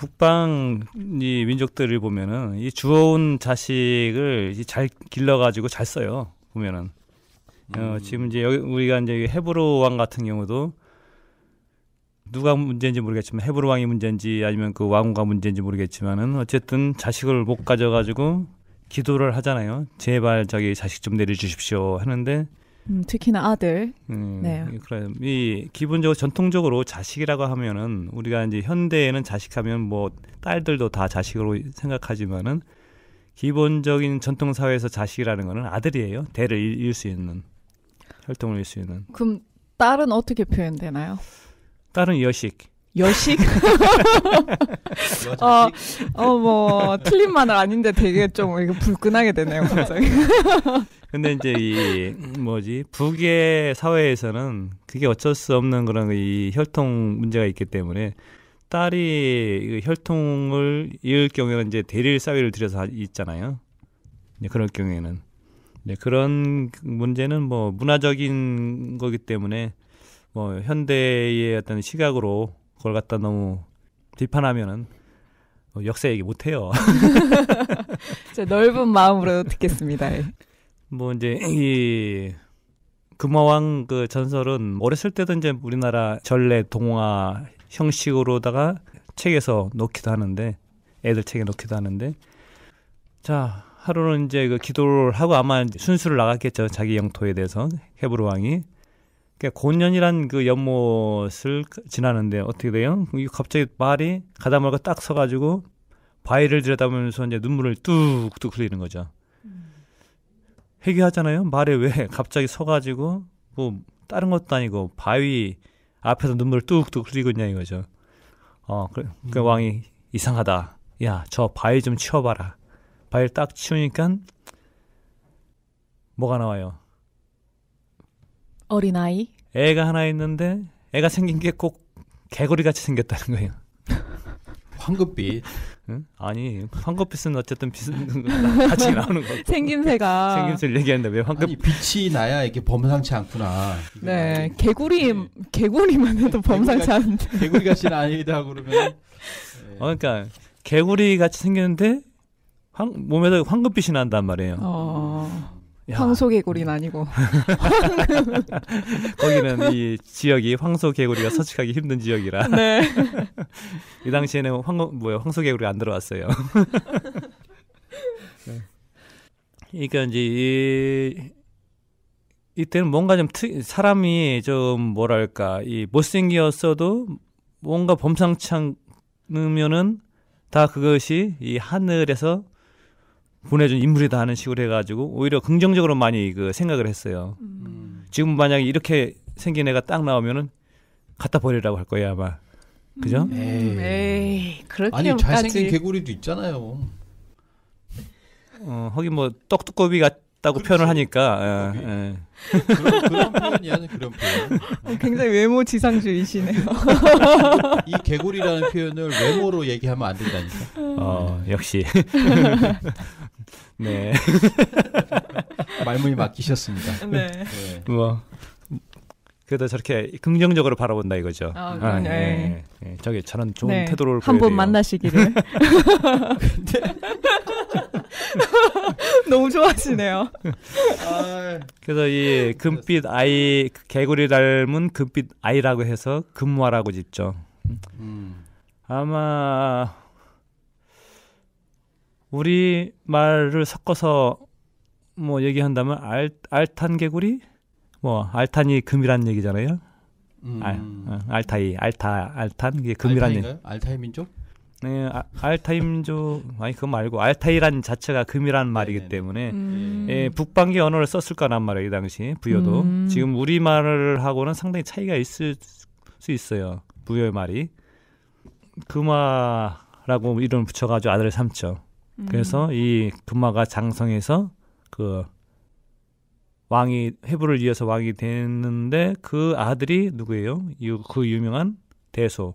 북방 이 민족들을 보면은 이주어온 자식을 잘 길러가지고 잘 써요 보면은 어, 음. 어, 지금 이제 여기 우리가 이제 헤브로 왕 같은 경우도 누가 문제인지 모르겠지만 헤브로 왕이 문제인지 아니면 그왕과 문제인지 모르겠지만은 어쨌든 자식을 못 가져가지고 기도를 하잖아요. 제발 자기 자식 좀 내려주십시오 하는데 음, 특히나 아들. 음, 네. 그래이 기본적으로 전통적으로 자식이라고 하면은 우리가 이제 현대에는 자식하면 뭐 딸들도 다 자식으로 생각하지만은 기본적인 전통 사회에서 자식이라는 거는 아들이에요. 대를 이을 수 있는 혈통을 이을 수 있는. 그럼 딸은 어떻게 표현되나요? 딸은 여식. 여식? 어, 어, 뭐, 틀린 말은 아닌데 되게 좀 이거 불끈하게 되네요, 갑자기. 근데 이제 이 뭐지 북의 사회에서는 그게 어쩔 수 없는 그런 이 혈통 문제가 있기 때문에 딸이 그 혈통을 이을 경우에는 이제 대릴 사위를 들여서 있잖아요. 이제 그럴 경우에는 네, 그런 문제는 뭐 문화적인 거기 때문에 뭐 현대의 어떤 시각으로 그걸 갖다 너무 비판하면은 뭐 역사 얘기 못해요. 제 넓은 마음으로 듣겠습니다. 예. 뭐 이제 이 금화왕 그 전설은 어렸을 때도 이제 우리나라 전래 동화 형식으로다가 책에서 넣기도 하는데 애들 책에 넣기도 하는데 자 하루는 이제 그 기도를 하고 아마 순수를 나갔겠죠 자기 영토에 대해서 헤브로 왕이 그러니까 곤년이란 그 연못을 지나는데 어떻게 돼요? 갑자기 말이 가다말고딱 서가지고 바위를 들여다보면서 이제 눈물을 뚝뚝 흘리는 거죠. 회귀하잖아요 말에 왜 갑자기 서가지고 뭐 다른 것도 아니고 바위 앞에서 눈물 뚝뚝 흘리고 있냐 이거죠. 어, 그, 음. 왕이 이상하다. 야, 저 바위 좀 치워봐라. 바위딱 치우니까 뭐가 나와요? 어린아이? 애가 하나 있는데 애가 생긴 게 꼭 개구리 같이 생겼다는 거예요. 황급빛 아니 황급빛은 어쨌든 비슷한 같이 나오는 거. 생김새가. 생김새를 얘기하는왜 황급? 아니 빛이 나야 이게 범상치 않구나. 네 개구리 네. 개구리만 해도 범상치 않은데. 개구리 같이 아니다 그러면. 네. 어, 그러니까 개구리 같이 생겼는데 황, 몸에다 황급빛이 난단 말이에요. 어... 야. 황소개구리는 아니고 거기는 이 지역이 황소개구리가 서식하기 힘든 지역이라 네. 이 당시에는 황 뭐야 황소개구리가 안 들어왔어요. 네. 그러니까 이제 이, 이때는 뭔가 좀 특, 사람이 좀 뭐랄까 이 못생겼어도 뭔가 범상치 않으면은 다 그것이 이 하늘에서 보내준 인물이다 하는 식으로 해가지고 오히려 긍정적으로 많이 그 생각을 했어요. 음. 지금 만약에 이렇게 생긴 애가 딱 나오면은 갖다 버리라고 할 거예요 아마. 그죠? 음. 에이. 에이 그렇게 아니 잘생긴 개구리도 있잖아요. 어, 하긴 뭐 떡두꺼비가 그 다고 표현을 하니까. 예, 예. 그런, 그런 표현이야, 그런 표현. 아, 굉장히 외모 지상주의시네요. 이 개구리라는 표현을 외모로 얘기하면 안 된다니까. 어, 역시. 네. 말문이 막히셨습니다. 네. 네. 뭐. 그래도 저렇게 긍정적으로 바라본다 이거죠. 아, 아 예, 네. 예. 네. 네. 저기 저는 좋은 태도를 한번 만나시기를. 근데 너무 좋아하시네요. 아, 그래서 이 금빛 아이 그 개구리 닮은 금빛 아이라고 해서 금화라고 짓죠. 음. 아마 우리 말을 섞어서 뭐 얘기한다면 알, 알탄 개구리 뭐 알탄이 금이란 얘기잖아요. 음. 알, 어, 알타이 알타 알탄 이게 금이란 얘기. 알타이 민족? 네, 아, 알타임조 아니 그거 말고 알타이란 자체가 금이란 네, 말이기 네네. 네. 때문에 음. 예, 북방계 언어를 썼을 거란 말이에요 이 당시 부여도 음. 지금 우리 말을 하고는 상당히 차이가 있을 수 있어요 부여의 말이 금화라고 이름 을 붙여가지고 아들을 삼죠. 음. 그래서 이 금화가 장성에서그 왕이 해부를 이어서 왕이 됐는데 그 아들이 누구예요? 그 유명한 대소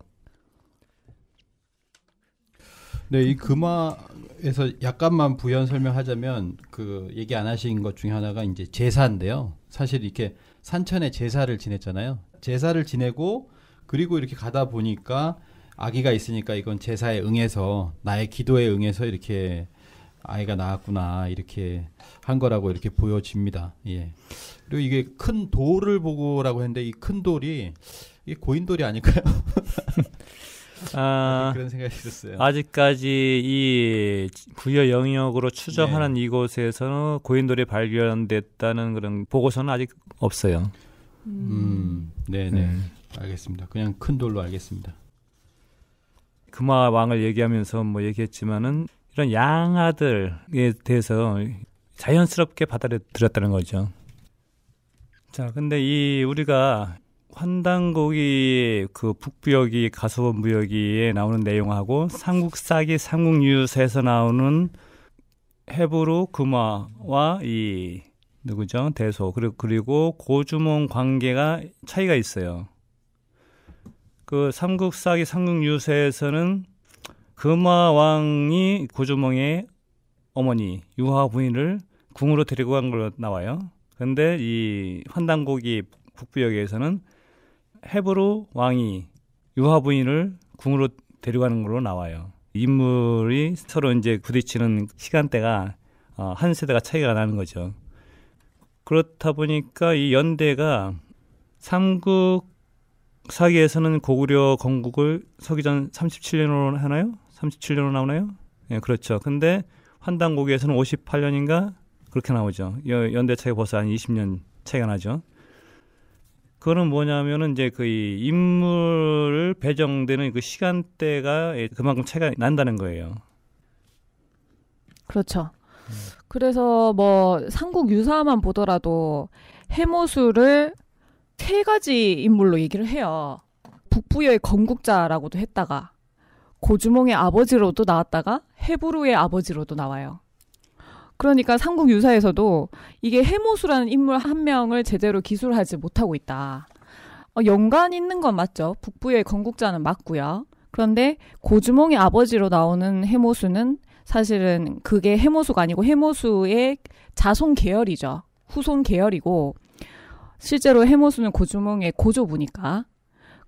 네, 이 금화에서 약간만 부연 설명하자면 그 얘기 안 하신 것 중에 하나가 이제 제사인데요. 사실 이렇게 산천에 제사를 지냈잖아요. 제사를 지내고 그리고 이렇게 가다 보니까 아기가 있으니까 이건 제사에 응해서 나의 기도에 응해서 이렇게 아이가 나왔구나 이렇게 한 거라고 이렇게 보여집니다. 예. 그리고 이게 큰 돌을 보고라고 했는데 이 큰 돌이 이게 고인 돌이 아닐까요? 아, 그런 생각이 들었어요. 아직까지 이 부여 영역으로 추정하는 네. 이곳에서는 고인돌이 발견됐다는 그런 보고서는 아직 없어요. 음, 네네. 네. 알겠습니다. 그냥 큰 돌로 알겠습니다. 금화 왕을 얘기하면서 뭐 얘기했지만은 이런 양아들에 대해서 자연스럽게 받아들였다는 거죠. 자, 근데 이 우리가 환단고기 그 북부역이 가서본 부역이에 나오는 내용하고 삼국사기 삼국유사에서 나오는 해부루 금화와 이 누구죠 대소 그리고 그리고 고주몽 관계가 차이가 있어요. 그 삼국사기 삼국유사에서는 금화왕이 고주몽의 어머니 유화 부인을 궁으로 데리고 간 걸로 나와요. 근데 이 환단고기 북부역에서는 헤브로 왕이 유하 부인을 궁으로 데려가는 걸로 나와요. 인물이 서로 이제 부딪히는 시간대가 어, 한 세대가 차이가 나는 거죠. 그렇다 보니까 이 연대가 삼국 사기에서는 고구려 건국을 서기전 37년으로 하나요? 37년으로 나오나요? 예, 그렇죠. 근데 환당고기에서는 58년인가 그렇게 나오죠. 연대 차이 벌써 한 20년 차이가 나죠. 그거는 뭐냐면은 이제 그 이 인물 배정되는 그 시간대가 그만큼 차이가 난다는 거예요. 그렇죠. 그래서 뭐 삼국 유사만 보더라도 해모수를 세 가지 인물로 얘기를 해요. 북부의 여 건국자라고도 했다가 고주몽의 아버지로도 나왔다가 해부루의 아버지로도 나와요. 그러니까 삼국 유사에서도 이게 해모수라는 인물 한 명을 제대로 기술하지 못하고 있다. 어, 연관 있는 건 맞죠. 북부의 건국자는 맞고요. 그런데 고주몽의 아버지로 나오는 해모수는 사실은 그게 해모수가 아니고 해모수의 자손 계열이죠. 후손 계열이고 실제로 해모수는 고주몽의 고조부니까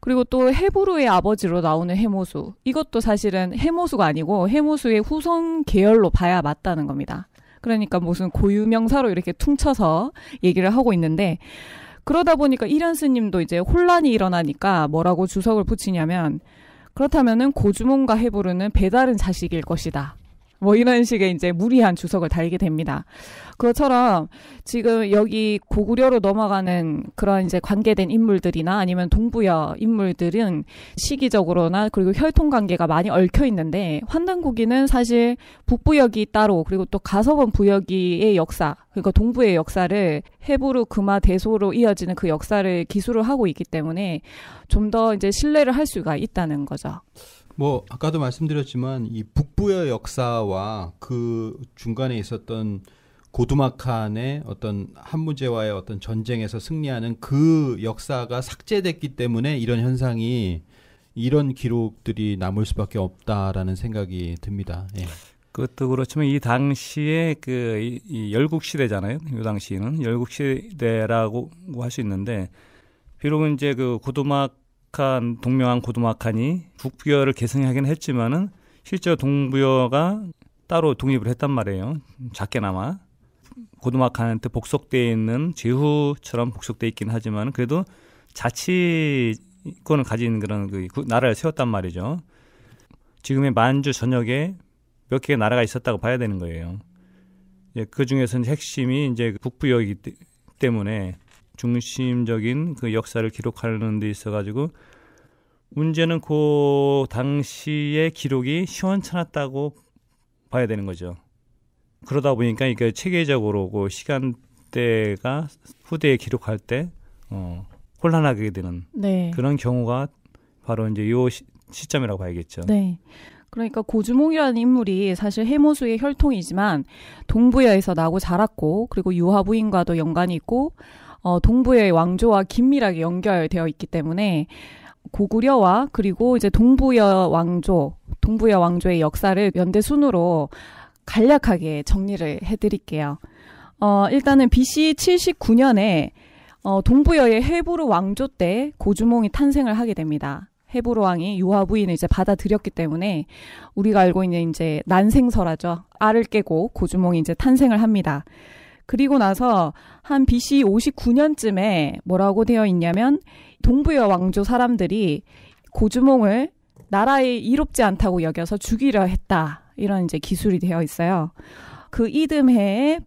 그리고 또 해부루의 아버지로 나오는 해모수 이것도 사실은 해모수가 아니고 해모수의 후손 계열로 봐야 맞다는 겁니다. 그러니까 무슨 고유명사로 이렇게 퉁쳐서 얘기를 하고 있는데 그러다 보니까 이현 스님도 이제 혼란이 일어나니까 뭐라고 주석을 붙이냐면 그렇다면은 고주몽과 해부르는 배다른 자식일 것이다. 뭐 이런 식의 이제 무리한 주석을 달게 됩니다. 그것처럼 지금 여기 고구려로 넘어가는 그런 이제 관계된 인물들이나 아니면 동부여 인물들은 시기적으로나 그리고 혈통 관계가 많이 얽혀 있는데 환단국이는 사실 북부역이 따로 그리고 또 가서본 부역이의 역사 그러니까 동부의 역사를 해부르 금화 대소로 이어지는 그 역사를 기술을 하고 있기 때문에 좀 더 이제 신뢰를 할 수가 있다는 거죠. 뭐 아까도 말씀드렸지만 이 북부의 역사와 그 중간에 있었던 고두마칸의 어떤 한무제와의 어떤 전쟁에서 승리하는 그 역사가 삭제됐기 때문에 이런 현상이 이런 기록들이 남을 수밖에 없다라는 생각이 듭니다. 예. 그것도 그렇지만 이 당시에 그 열국 시대잖아요. 이 당시는 열국 시대라고 할 수 있는데 비록 이제 그 고두막 북한동명왕고도막하이 북부여를 계승하긴 했지만은 실제 동부여가 따로 독립을 했단 말이에요. 작게나마 고도막한한테 복속돼 있는 제후처럼 복속돼 있긴 하지만 그래도 자치권을 가진 그런 그 나라를 세웠단 말이죠. 지금의 만주 전역에 몇 개의 나라가 있었다고 봐야 되는 거예요. 그 중에서는 핵심이 이제 북부여이기 때문에 중심적인 그 역사를 기록하는 데 있어 가지고 문제는 그 당시의 기록이 시원찮았다고 봐야 되는 거죠. 그러다 보니까 그러니까 체계적으로 그 시간대가 후대에 기록할 때 어, 혼란하게 되는 네. 그런 경우가 바로 이제 요 시, 점이라고 봐야겠죠. 네. 그러니까 고주몽이라는 인물이 사실 해모수의 혈통이지만 동부여에서 나고 자랐고 그리고 유하부인과도 연관이 있고 어, 동부의 왕조와 긴밀하게 연결되어 있기 때문에 고구려와 그리고 이제 동부여 왕조, 동부여 왕조의 역사를 연대 순으로 간략하게 정리를 해드릴게요. 어, 일단은 BC 79년에 어, 동부여의 해부르 왕조 때 고주몽이 탄생을 하게 됩니다. 해부로 왕이 유아 부인을 이제 받아들였기 때문에 우리가 알고 있는 이제 난생설하죠. 알을 깨고 고주몽이 이제 탄생을 합니다. 그리고 나서 한 BC 59년쯤에 뭐라고 되어 있냐면 동부여 왕조 사람들이 고주몽을 나라에 이롭지 않다고 여겨서 죽이려 했다. 이런 이제 기술이 되어 있어요. 그 이듬해에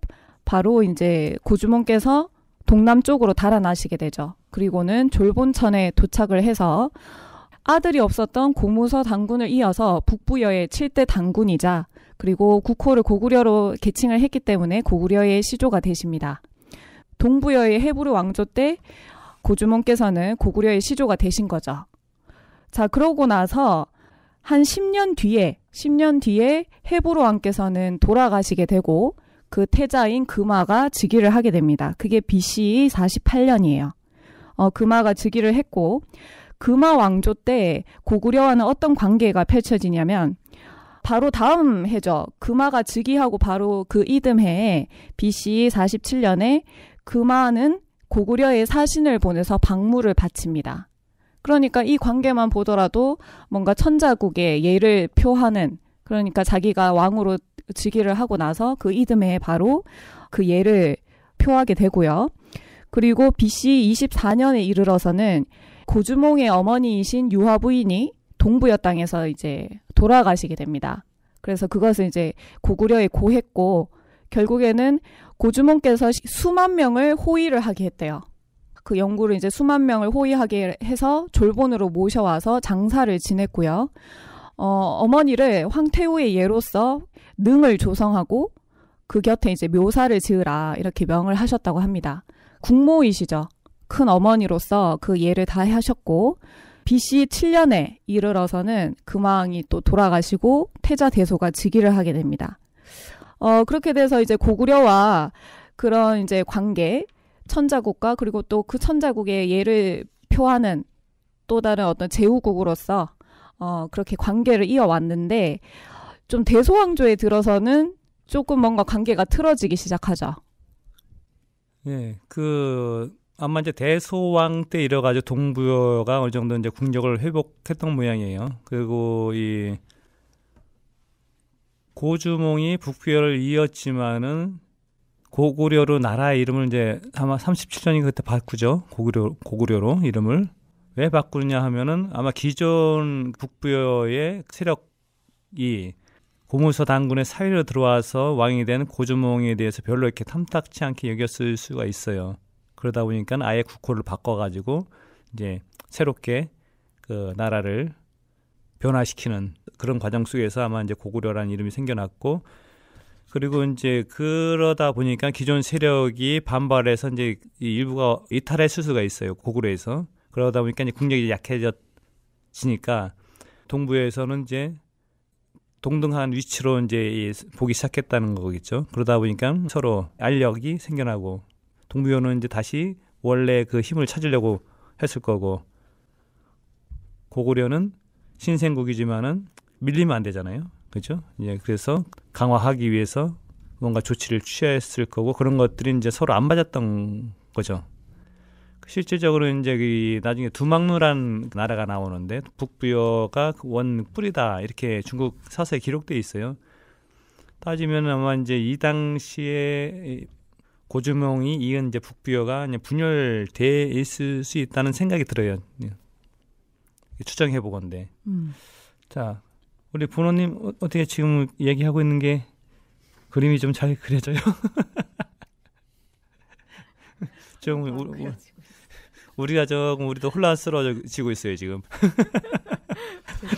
바로 이제 고주몽께서 동남쪽으로 달아나시게 되죠. 그리고는 졸본천에 도착을 해서 아들이 없었던 고무서 당군을 이어서 북부여의 7대 당군이자 그리고 국호를 고구려로 계칭을 했기 때문에 고구려의 시조가 되십니다. 동부여의 해부르 왕조 때 고주몽께서는 고구려의 시조가 되신 거죠. 자, 그러고 나서 한 10년 뒤에, 10년 뒤에 해부르 왕께서는 돌아가시게 되고 그 태자인 금화가 즉위를 하게 됩니다. 그게 BC 48년이에요. 어, 금화가 즉위를 했고 금화 왕조 때 고구려와는 어떤 관계가 펼쳐지냐면 바로 다음 해죠. 금화가 즉위하고 바로 그 이듬해에 BC 47년에 금화는 고구려의 사신을 보내서 박물을 바칩니다. 그러니까 이 관계만 보더라도 뭔가 천자국의 예를 표하는 그러니까 자기가 왕으로 즉위를 하고 나서 그 이듬해에 바로 그 예를 표하게 되고요. 그리고 BC 24년에 이르러서는 고주몽의 어머니이신 유화부인이 동부여 땅에서 이제 돌아가시게 됩니다. 그래서 그것을 이제 고구려에 고했고 결국에는 고주몽께서 수만 명을 호위를 하게 했대요. 그연구를 이제 수만 명을 호위하게 해서 졸본으로 모셔와서 장사를 지냈고요. 어, 어머니를 황태후의 예로서 능을 조성하고 그 곁에 이제 묘사를 지으라 이렇게 명을 하셨다고 합니다. 국모이시죠. 큰 어머니로서 그 예를 다 하셨고 BC 7년에 이르러서는 금왕이 또 돌아가시고 태자 대소가 즉위를 하게 됩니다. 어, 그렇게 돼서 이제 고구려와 그런 이제 관계, 천자국과 그리고 또 그 천자국의 예를 표하는 또 다른 어떤 제후국으로서 어, 그렇게 관계를 이어왔는데 좀 대소왕조에 들어서는 조금 뭔가 관계가 틀어지기 시작하죠. 예, 그 아마 이제 대소왕 때 이래가지고 동부여가 어느 정도 이제 국력을 회복했던 모양이에요. 그리고 이 고주몽이 북부여를 이었지만은 고구려로 나라 이름을 이제 아마 37년이 그때 바꾸죠. 고구려 고구려로 이름을 왜 바꾸느냐 하면은 아마 기존 북부여의 세력이 고무서 당군의 사위로 들어와서 왕이 된 고주몽에 대해서 별로 이렇게 탐탁치 않게 여겼을 수가 있어요. 그러다 보니까 아예 국호를 바꿔가지고 이제 새롭게 그 나라를 변화시키는 그런 과정 속에서 아마 이제 고구려라는 이름이 생겨났고 그리고 이제 그러다 보니까 기존 세력이 반발해서 이제 일부가 이탈했을 수가 있어요 고구려에서 그러다 보니까 이제 국력이 약해졌으니까 동부에서는 이제 동등한 위치로 이제 보기 시작했다는 거겠죠. 그러다 보니까 서로 알력이 생겨나고 동부현은 이제 다시 원래 그 힘을 찾으려고 했을 거고 고구려는 신생국이지만은 밀리면 안 되잖아요. 그죠? 예, 그래서 강화하기 위해서 뭔가 조치를 취했을 거고 그런 것들이 이제 서로 안 맞았던 거죠. 실제적으로 이제 이 나중에 두막루란 나라가 나오는데 북부여가 그 원 뿌리다 이렇게 중국 사서에 기록돼 있어요. 따지면 아마 이제 이 당시에 고주명이 이은 이제 북비어가 분열돼 있을 수 있다는 생각이 들어요. 추정해 보건데. 음. 자, 우리 부모님 어, 떻게 지금 얘기하고 있는 게 그림이 좀 잘 그려져요? 좀 아, 우리, 우리, 우리가 조 우리도 혼란스러워지고 있어요 지금.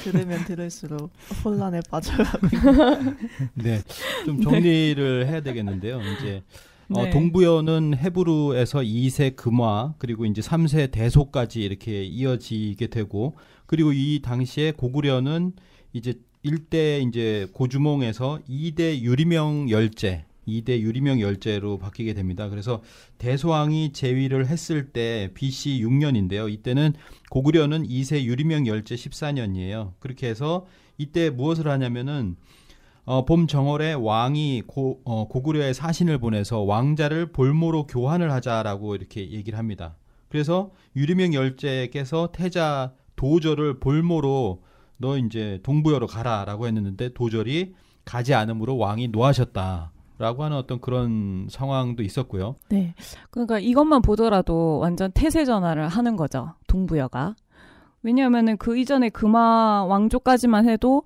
들으면 들을수록 혼란에 빠져가고. 네, 좀 정리를 네. 해야 되겠는데요. 이제 어, 동부여는 헤브루에서 2세 금화 그리고 이제 3세 대소까지 이렇게 이어지게 되고 그리고 이 당시에 고구려는 이제 1대 이제 고주몽에서 2대 유리명 열제 2대 유리명 열제로 바뀌게 됩니다. 그래서 대소왕이 제위를 했을 때 BC 6년인데요. 이때는 고구려는 2세 유리명 열제 14년이에요. 그렇게 해서 이때 무엇을 하냐면은 어, 봄 정월에 왕이 고, 어, 고구려에 사신을 보내서 왕자를 볼모로 교환을 하자라고 이렇게 얘기를 합니다. 그래서 유리명 열제께서 태자 도절을 볼모로 너 이제 동부여로 가라라고 했는데 도절이 가지 않으므로 왕이 노하셨다. 라고 하는 어떤 그런 상황도 있었고요. 네. 그러니까 이것만 보더라도 완전 태세 전환을 하는 거죠. 동부여가. 왜냐하면은 그 이전에 금화 왕조까지만 해도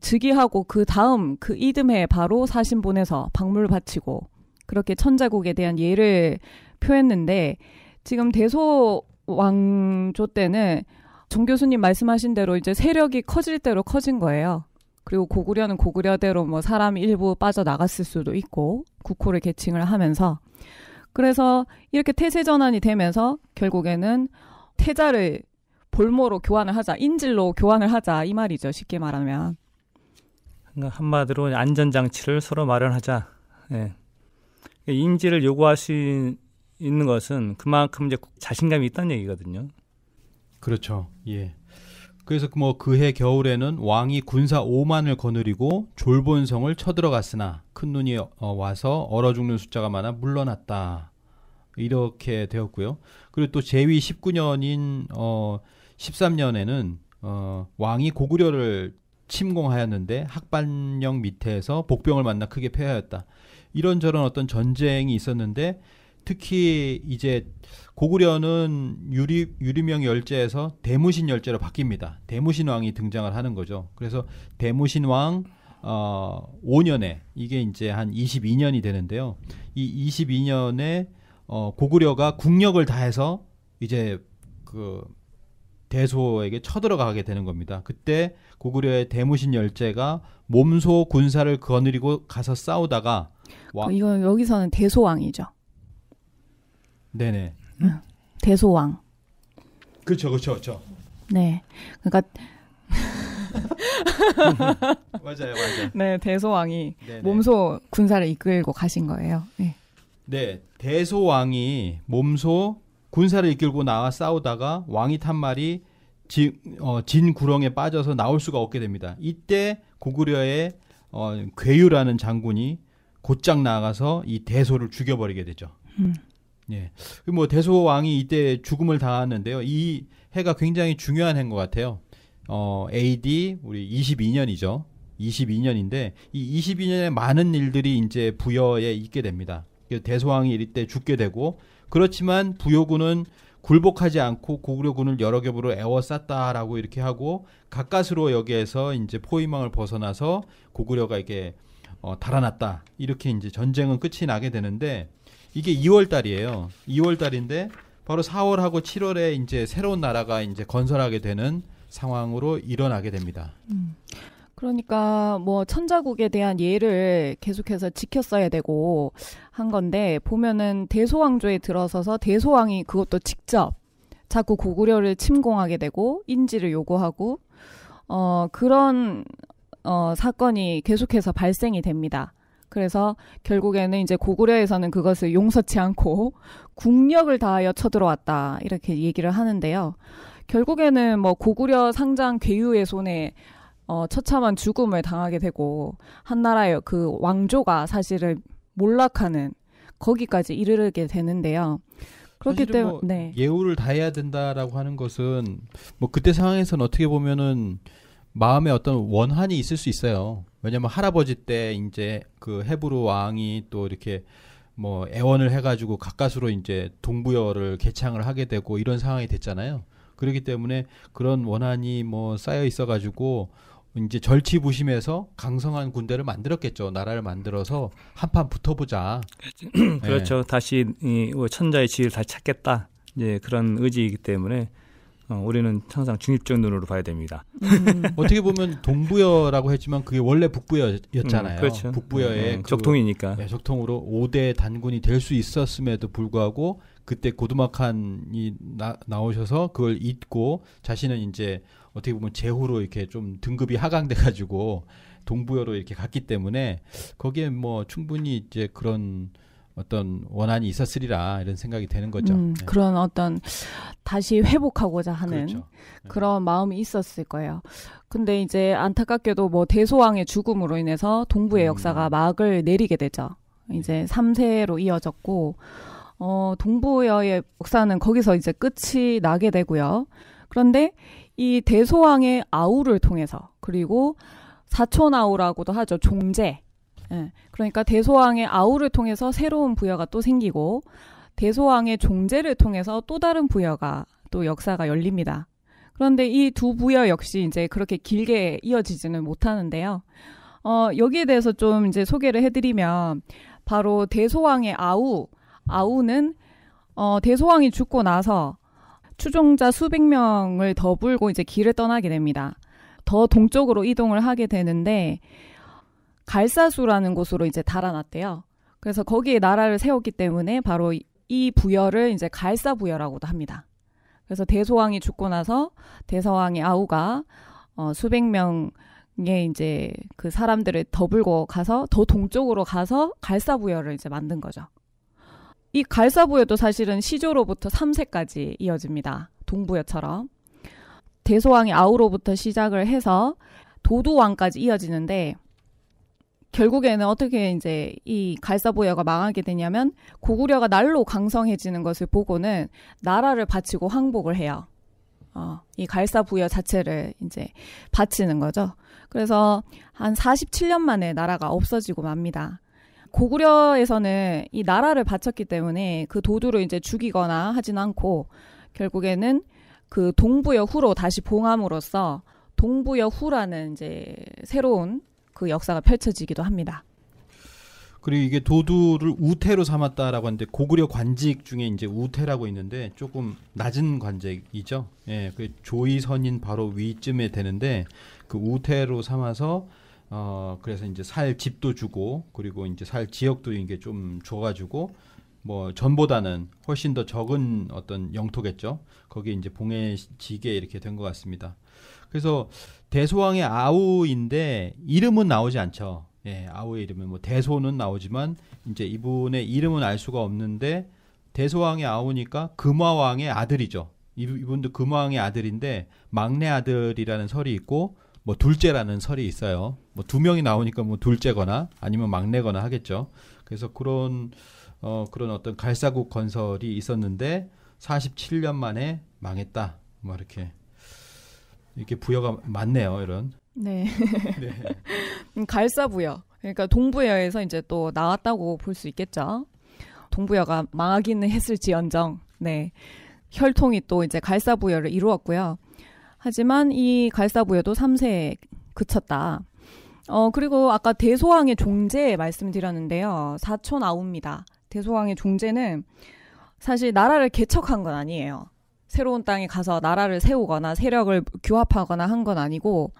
즉위하고 그 다음 그 이듬해 바로 사신 보내서 박물 바치고 그렇게 천자국에 대한 예를 표했는데 지금 대소 왕조 때는 정 교수님 말씀하신 대로 이제 세력이 커질 대로 커진 거예요. 그리고 고구려는 고구려대로 뭐 사람 일부 빠져나갔을 수도 있고 국호를 계칭을 하면서 그래서 이렇게 태세 전환이 되면서 결국에는 태자를 볼모로 교환을 하자, 인질로 교환을 하자 이 말이죠. 쉽게 말하면. 그러니까 한마디로 안전장치를 서로 마련하자. 예. 그러니까 인지를 요구할 수 있는 것은 그만큼 이제 자신감이 있다는 얘기거든요. 그렇죠. 예. 그래서 그 뭐 그해 겨울에는 왕이 군사 5만을 거느리고 졸본성을 쳐들어갔으나 큰 눈이 어, 와서 얼어 죽는 숫자가 많아 물러났다. 이렇게 되었고요. 그리고 또 제위 19년인 어 13년에는 어 왕이 고구려를 침공하였는데 학반령 밑에서 복병을 만나 크게 패하였다. 이런저런 어떤 전쟁이 있었는데 특히 이제 고구려는 유리 유리명 열제에서 대무신 열제로 바뀝니다. 대무신 왕이 등장을 하는 거죠. 그래서 대무신 왕 어, 5년에 이게 이제 한 22년이 되는데요. 이 22년에 어, 고구려가 국력을 다해서 이제 그 대소에게 쳐들어가게 되는 겁니다. 그때 고구려의 대무신 열제가 몸소 군사를 거느리고 가서 싸우다가 와... 그이건 여기서는 대소왕이죠. 네네. 응. 대소왕. 그렇죠, 그렇죠, 그렇죠. 네, 그러니까 맞아요, 맞아요. 네, 대소왕이 네네. 몸소 군사를 이끌고 가신 거예요. 네. 네, 대소왕이 몸소 군사를 이끌고 나와 싸우다가 왕이 탄 말이 지, 어, 진 구렁에 빠져서 나올 수가 없게 됩니다. 이때 고구려의 어, 괴유라는 장군이 곧장 나가서 이 대소를 죽여버리게 되죠. 음. 예. 뭐 대소 왕이 이때 죽음을 당하는데요. 이 해가 굉장히 중요한 해인 것 같아요. 어, AD 우리 22년이죠. 22년인데 이 22년에 많은 일들이 이제 부여에 있게 됩니다. 그 대소왕이 이때 죽게 되고 그렇지만 부여군은 굴복하지 않고 고구려군을 여러 겹으로 애워쌌다라고 이렇게 하고 가까스로 여기에서 이제 포위망을 벗어나서 고구려가 이게 어, 달아났다 이렇게 이제 전쟁은 끝이 나게 되는데 이게 2월 달이에요. 2월 달인데 바로 4월하고 7월에 이제 새로운 나라가 이제 건설하게 되는 상황으로 일어나게 됩니다. 음. 그러니까 뭐 천자국에 대한 예를 계속해서 지켰어야 되고 한 건데 보면은 대소왕조에 들어서서 대소왕이 그것도 직접 자꾸 고구려를 침공하게 되고 인지를 요구하고 어 그런 어 사건이 계속해서 발생이 됩니다. 그래서 결국에는 이제 고구려에서는 그것을 용서치 않고 국력을 다하여 쳐들어왔다 이렇게 얘기를 하는데요. 결국에는 뭐 고구려 상장 괴유의 손에 어, 처참한 죽음을 당하게 되고 한 나라의 그 왕조가 사실을 몰락하는 거기까지 이르게 되는데요. 그렇기 때문에 뭐 네. 예우를 다해야 된다라고 하는 것은 뭐 그때 상황에서는 어떻게 보면은 마음에 어떤 원한이 있을 수 있어요. 왜냐면 할아버지 때 이제 그 헤브로 왕이 또 이렇게 뭐 애원을 해가지고 가까스로 이제 동부여를 개창을 하게 되고 이런 상황이 됐잖아요. 그렇기 때문에 그런 원한이 뭐 쌓여 있어가지고 이제 절치부심에서 강성한 군대를 만들었겠죠. 나라를 만들어서 한판 붙어보자. 그렇죠. 네. 다시 이 뭐 천자의 지위를 다시 찾겠다. 이제 그런 의지이기 때문에 어, 우리는 항상 중립적 눈으로 봐야 됩니다. 음. 어떻게 보면 동부여라고 했지만 그게 원래 북부여였잖아요. 음, 그렇죠. 북부여의 음, 그, 적통이니까. 네, 적통으로 5대 단군이 될 수 있었음에도 불구하고 그때 고두막한이 나, 나오셔서 그걸 잊고 자신은 이제 어떻게 보면 제후로 이렇게 좀 등급이 하강돼 가지고 동부여로 이렇게 갔기 때문에 거기에 뭐 충분히 이제 그런 어떤 원한이 있었으리라 이런 생각이 되는 거죠. 음, 네. 그런 어떤 다시 회복하고자 하는 그렇죠. 네. 그런 마음이 있었을 거예요. 근데 이제 안타깝게도 뭐 대소왕의 죽음으로 인해서 동부의 음. 역사가 막을 내리게 되죠. 네. 이제 삼세로 이어졌고 어 동부여의 역사는 거기서 이제 끝이 나게 되고요. 그런데 이 대소왕의 아우를 통해서 그리고 사촌 아우라고도 하죠. 종제. 예. 그러니까 대소왕의 아우를 통해서 새로운 부여가 또 생기고 대소왕의 종제를 통해서 또 다른 부여가 또 역사가 열립니다. 그런데 이 두 부여 역시 이제 그렇게 길게 이어지지는 못하는데요. 어, 여기에 대해서 좀 이제 소개를 해드리면 바로 대소왕의 아우, 아우는 어, 대소왕이 죽고 나서 추종자 수백 명을 더 불고 이제 길을 떠나게 됩니다. 더 동쪽으로 이동을 하게 되는데 갈사수라는 곳으로 이제 달아났대요. 그래서 거기에 나라를 세웠기 때문에 바로 이 부여를 이제 갈사 부여라고도 합니다. 그래서 대소왕이 죽고 나서 대서왕의 아우가 어, 수백 명의 이제 그 사람들을 더불고 가서 더 동쪽으로 가서 갈사 부여를 이제 만든 거죠. 이 갈사부여도 사실은 시조로부터 3세까지 이어집니다. 동부여처럼. 대소왕이 아우로부터 시작을 해서 도두왕까지 이어지는데 결국에는 어떻게 이제 이갈사부여가 망하게 되냐면 고구려가 날로 강성해지는 것을 보고는 나라를 바치고 항복을 해요. 어, 이 갈사부여 자체를 이제 바치는 거죠. 그래서 한 47년 만에 나라가 없어지고 맙니다. 고구려에서는 이 나라를 바쳤기 때문에 그 도두를 이제 죽이거나 하진 않고 결국에는 그 동부여 후로 다시 봉함으로써 동부여 후라는 이제 새로운 그 역사가 펼쳐지기도 합니다. 그리고 이게 도두를 우태로 삼았다라고 하는데 고구려 관직 중에 이제 우태라고 있는데 조금 낮은 관직이죠. 예, 그 조이선인 바로 위쯤에 되는데 그 우태로 삼아서 어 그래서 이제 살 집도 주고 그리고 이제 살 지역도 이게 좀 줘가지고 뭐 전보다는 훨씬 더 적은 어떤 영토겠죠. 거기 에 이제 봉해지게 이렇게 된 것 같습니다. 그래서 대소왕의 아우인데 이름은 나오지 않죠. 예, 아우의 이름은 뭐 대소는 나오지만 이제 이분의 이름은 알 수가 없는데 대소왕의 아우니까 금화왕의 아들이죠. 이분도 금화왕의 아들인데 막내 아들이라는 설이 있고 뭐 둘째라는 설이 있어요. 뭐 두 명이 나오니까 뭐 둘째거나 아니면 막내거나 하겠죠. 그래서 그런 어 그런 어떤 갈사국 건설이 있었는데 47년 만에 망했다. 뭐 이렇게 이렇게 부여가 많네요. 이런. 네. 네. 음, 갈사 부여. 그러니까 동부여에서 이제 또 나왔다고 볼 수 있겠죠. 동부여가 망하기는 했을지언정. 네. 혈통이 또 이제 갈사부여를 이루었고요. 하지만 이 갈사부에도 3세에 그쳤다. 어, 그리고 아까 대소왕의 종제 말씀드렸는데요. 사촌 아우입니다. 대소왕의 종제는 사실 나라를 개척한 건 아니에요. 새로운 땅에 가서 나라를 세우거나 세력을 규합하거나 한 건 아니고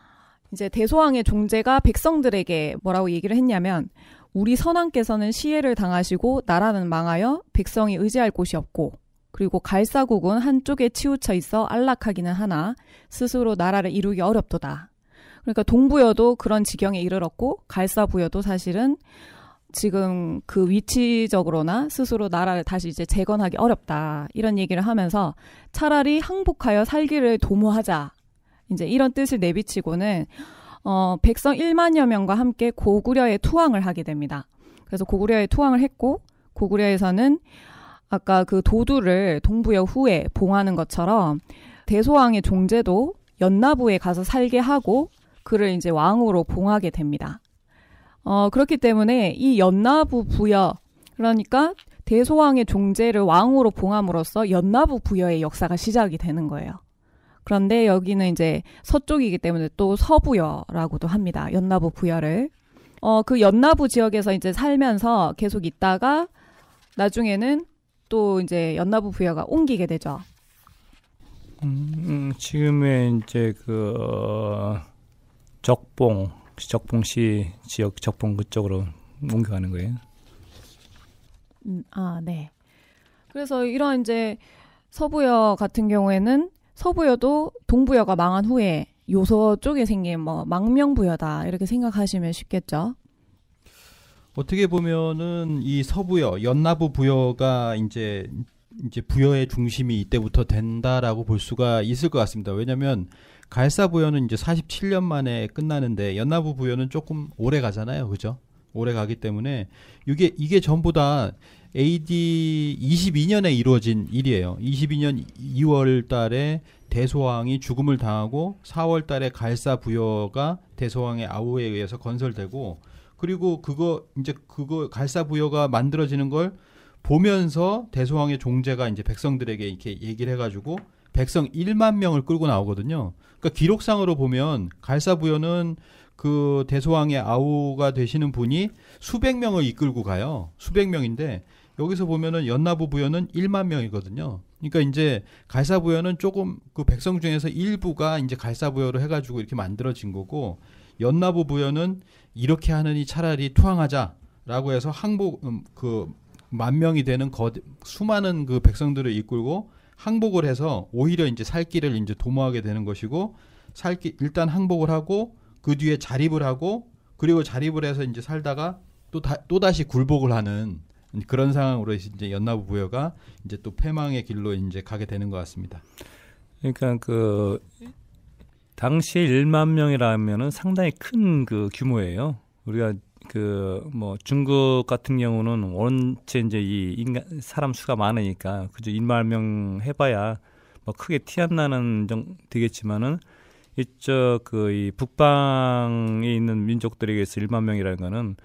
이제 대소왕의 종제가 백성들에게 뭐라고 얘기를 했냐면 우리 선왕께서는 시해를 당하시고 나라는 망하여 백성이 의지할 곳이 없고 그리고 갈사국은 한쪽에 치우쳐 있어 안락하기는 하나 스스로 나라를 이루기 어렵도다. 그러니까 동부여도 그런 지경에 이르렀고 갈사부여도 사실은 지금 그 위치적으로나 스스로 나라를 다시 이제 재건하기 어렵다 이런 얘기를 하면서 차라리 항복하여 살기를 도모하자 이제 이런 뜻을 내비치고는 어 백성 1만여 명과 함께 고구려에 투항을 하게 됩니다. 그래서 고구려에 투항을 했고 고구려에서는 아까 그 도두를 동부여 후에 봉하는 것처럼 대소왕의 종제도 연나부에 가서 살게 하고 그를 이제 왕으로 봉하게 됩니다. 어, 그렇기 때문에 이 연나부 부여 그러니까 대소왕의 종제를 왕으로 봉함으로써 연나부 부여의 역사가 시작이 되는 거예요. 그런데 여기는 이제 서쪽이기 때문에 또 서부여라고도 합니다. 연나부 부여를. 어, 그 연나부 지역에서 이제 살면서 계속 있다가 나중에는 또 이제 연나부 부여가 옮기게 되죠. 음, 음, 지금의 이제 그 적봉 적봉시 지역 적봉 그쪽으로 옮겨가는 거예요. 음, 아 네. 그래서 이런 이제 서부여 같은 경우에는 서부여도 동부여가 망한 후에 요소 쪽에 생긴 뭐 망명부여다 이렇게 생각하시면 쉽겠죠. 어떻게 보면은 이 서부여 연나부 부여가 이제 이제 부여의 중심이 이때부터 된다라고 볼 수가 있을 것 같습니다. 왜냐하면 갈사 부여는 이제 47년 만에 끝나는데 연나부 부여는 조금 오래 가잖아요, 그죠? 오래 가기 때문에 이게 이게 전부 다 AD 22년에 이루어진 일이에요. 22년 2월 달에 대소왕이 죽음을 당하고 4월 달에 갈사 부여가 대소왕의 아우에 의해서 건설되고 그리고 그거 이제 그거 갈사 부여가 만들어지는 걸 보면서 대소황의 종재가 이제 백성들에게 이렇게 얘기를 해가지고 백성 1만 명을 끌고 나오거든요. 그러니까 기록상으로 보면 갈사 부여는 그 대소왕의 아우가 되시는 분이 수백 명을 이끌고 가요. 수백 명인데 여기서 보면은 연나부 부여는 1만 명이거든요. 그러니까 이제 갈사 부여는 조금 그 백성 중에서 일부가 이제 갈사 부여로 해가지고 이렇게 만들어진 거고 연나부 부여는 이렇게 하느니 차라리 투항하자라고 해서 항복 음, 그만 명이 되는 거, 수많은 그 백성들을 이끌고 항복을 해서 오히려 이제 살 길을 이제 도모하게 되는 것이고 살길 일단 항복을 하고 그 뒤에 자립을 하고 그리고 자립을 해서 이제 살다가 또 다, 또다시 굴복을 하는 그런 상황으로 이제 연나부 부여가 이제 또 패망의 길로 이제 가게 되는 것 같습니다. 그러니까 그 당시에 1만 명이라면은 상당히 큰 그 규모예요. 우리가 그 뭐 중국 같은 경우는 원체 이제 이 인간 사람 수가 많으니까 그저 1만 명 해봐야 뭐 크게 티 안 나는 정 되겠지만은 이쪽 그이 북방에 있는 민족들에게서 1만 명이라는 거는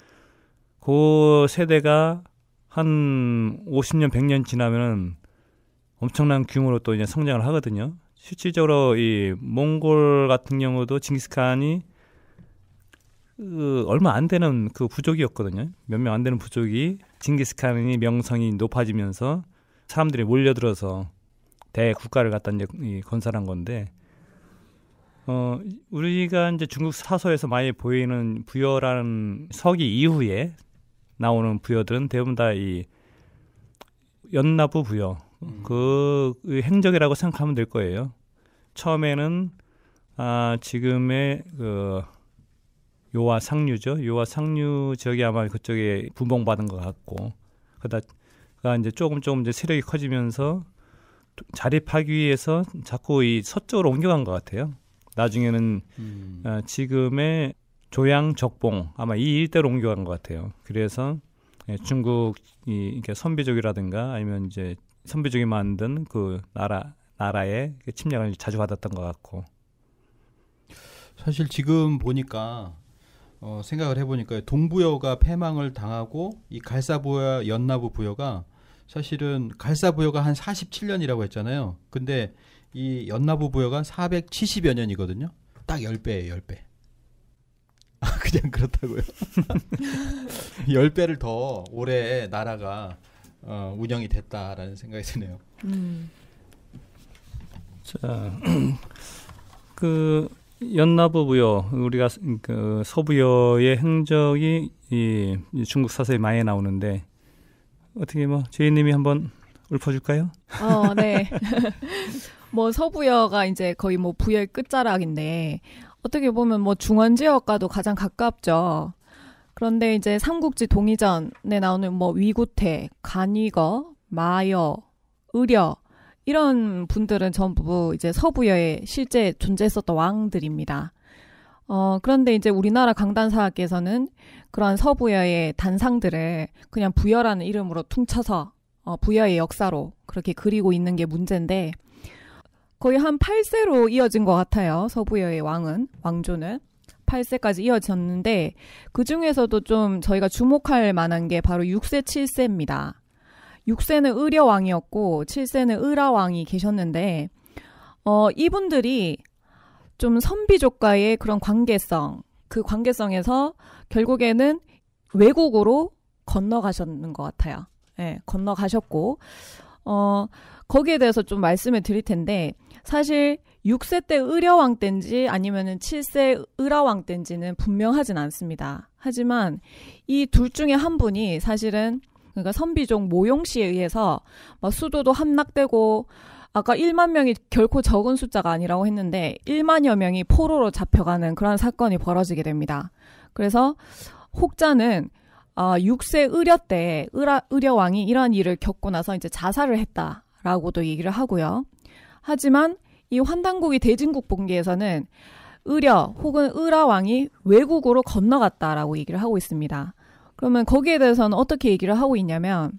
그 세대가 한 50년 100년 지나면은 엄청난 규모로 또 이제 성장을 하거든요. 실질적으로 이 몽골 같은 경우도 징기스칸이 그 얼마 안 되는 그 부족이었거든요. 몇 명 안 되는 부족이 징기스칸이 명성이 높아지면서 사람들이 몰려들어서 대국가를 갖다 이제 건설한 건데 어 우리가 이제 중국 사서에서 많이 보이는 부여라는 서기 이후에 나오는 부여들은 대부분 다 이 연나부 부여 음. 그 행적이라고 생각하면 될 거예요. 처음에는 아, 지금의 그 요와 상류죠. 요와 상류 지역이 아마 그쪽에 분봉받은 것 같고 그다가 이제 조금 조금 이제 세력이 커지면서 자립하기 위해서 자꾸 이 서쪽으로 옮겨간 것 같아요. 나중에는 음. 아, 지금의 조양 적봉 아마 이 일대로 옮겨간 것 같아요. 그래서 예, 중국 이이렇 선비족이라든가 아니면 이제 선비족이 만든 그 나라 나라의 그 침략을 자주 받았던 것 같고 사실 지금 보니까 어, 생각을 해보니까 동부여가 패망을 당하고 이 갈사부여 연나부 부여가 사실은 갈사부여가 한 47년이라고 했잖아요. 근데 이 연나부 부여가 470여 년이거든요. 딱 10배예요, 10배. 아, 그냥 그렇다고요. 10배를 더 오래 나라가 어, 운영이 됐다라는 생각이 드네요. 음. 자, 그 연나부 부여 우리가 그 서부여의 행적이 이, 이 중국 사서에 많이 나오는데 어떻게 뭐 제이님이 한번 읊어줄까요? 어, 네. 뭐 서부여가 이제 거의 뭐 부여의 끝자락인데 어떻게 보면 뭐 중원 지역과도 가장 가깝죠. 그런데 이제 삼국지 동이전에 나오는 뭐 위구태, 간위거, 마여, 의려 이런 분들은 전부 이제 서부여에 실제 존재했었던 왕들입니다. 어, 그런데 이제 우리나라 강단사학에서는 그런 서부여의 단상들을 그냥 부여라는 이름으로 퉁쳐서 어, 부여의 역사로 그렇게 그리고 있는 게 문제인데 거의 한 8세로 이어진 것 같아요. 서부여의 왕은, 왕조는. 8세까지 이어졌는데 그 중에서도 좀 저희가 주목할 만한 게 바로 6세, 7세입니다. 6세는 의려왕이었고 7세는 의라왕이 계셨는데 어, 이분들이 좀 선비족과의 그런 관계성, 그 관계성에서 결국에는 외국으로 건너가셨는 것 같아요. 예, 네, 건너가셨고, 어, 거기에 대해서 좀 말씀을 드릴 텐데, 사실 6세 때 의려왕 때인지 아니면 7세 의라왕 때인지는 분명하진 않습니다. 하지만 이 둘 중에 한 분이 사실은 그러니까 선비종 모용 씨에 의해서 막 수도도 함락되고 아까 1만 명이 결코 적은 숫자가 아니라고 했는데 1만여 명이 포로로 잡혀가는 그러한 사건이 벌어지게 됩니다. 그래서 혹자는 아, 6세 의려 때 의라, 의려 왕이 이런 일을 겪고 나서 이제 자살을 했다라고도 얘기를 하고요. 하지만 이 환단국이 대진국 본계에서는 의려 혹은 의라왕이 외국으로 건너갔다라고 얘기를 하고 있습니다. 그러면 거기에 대해서는 어떻게 얘기를 하고 있냐면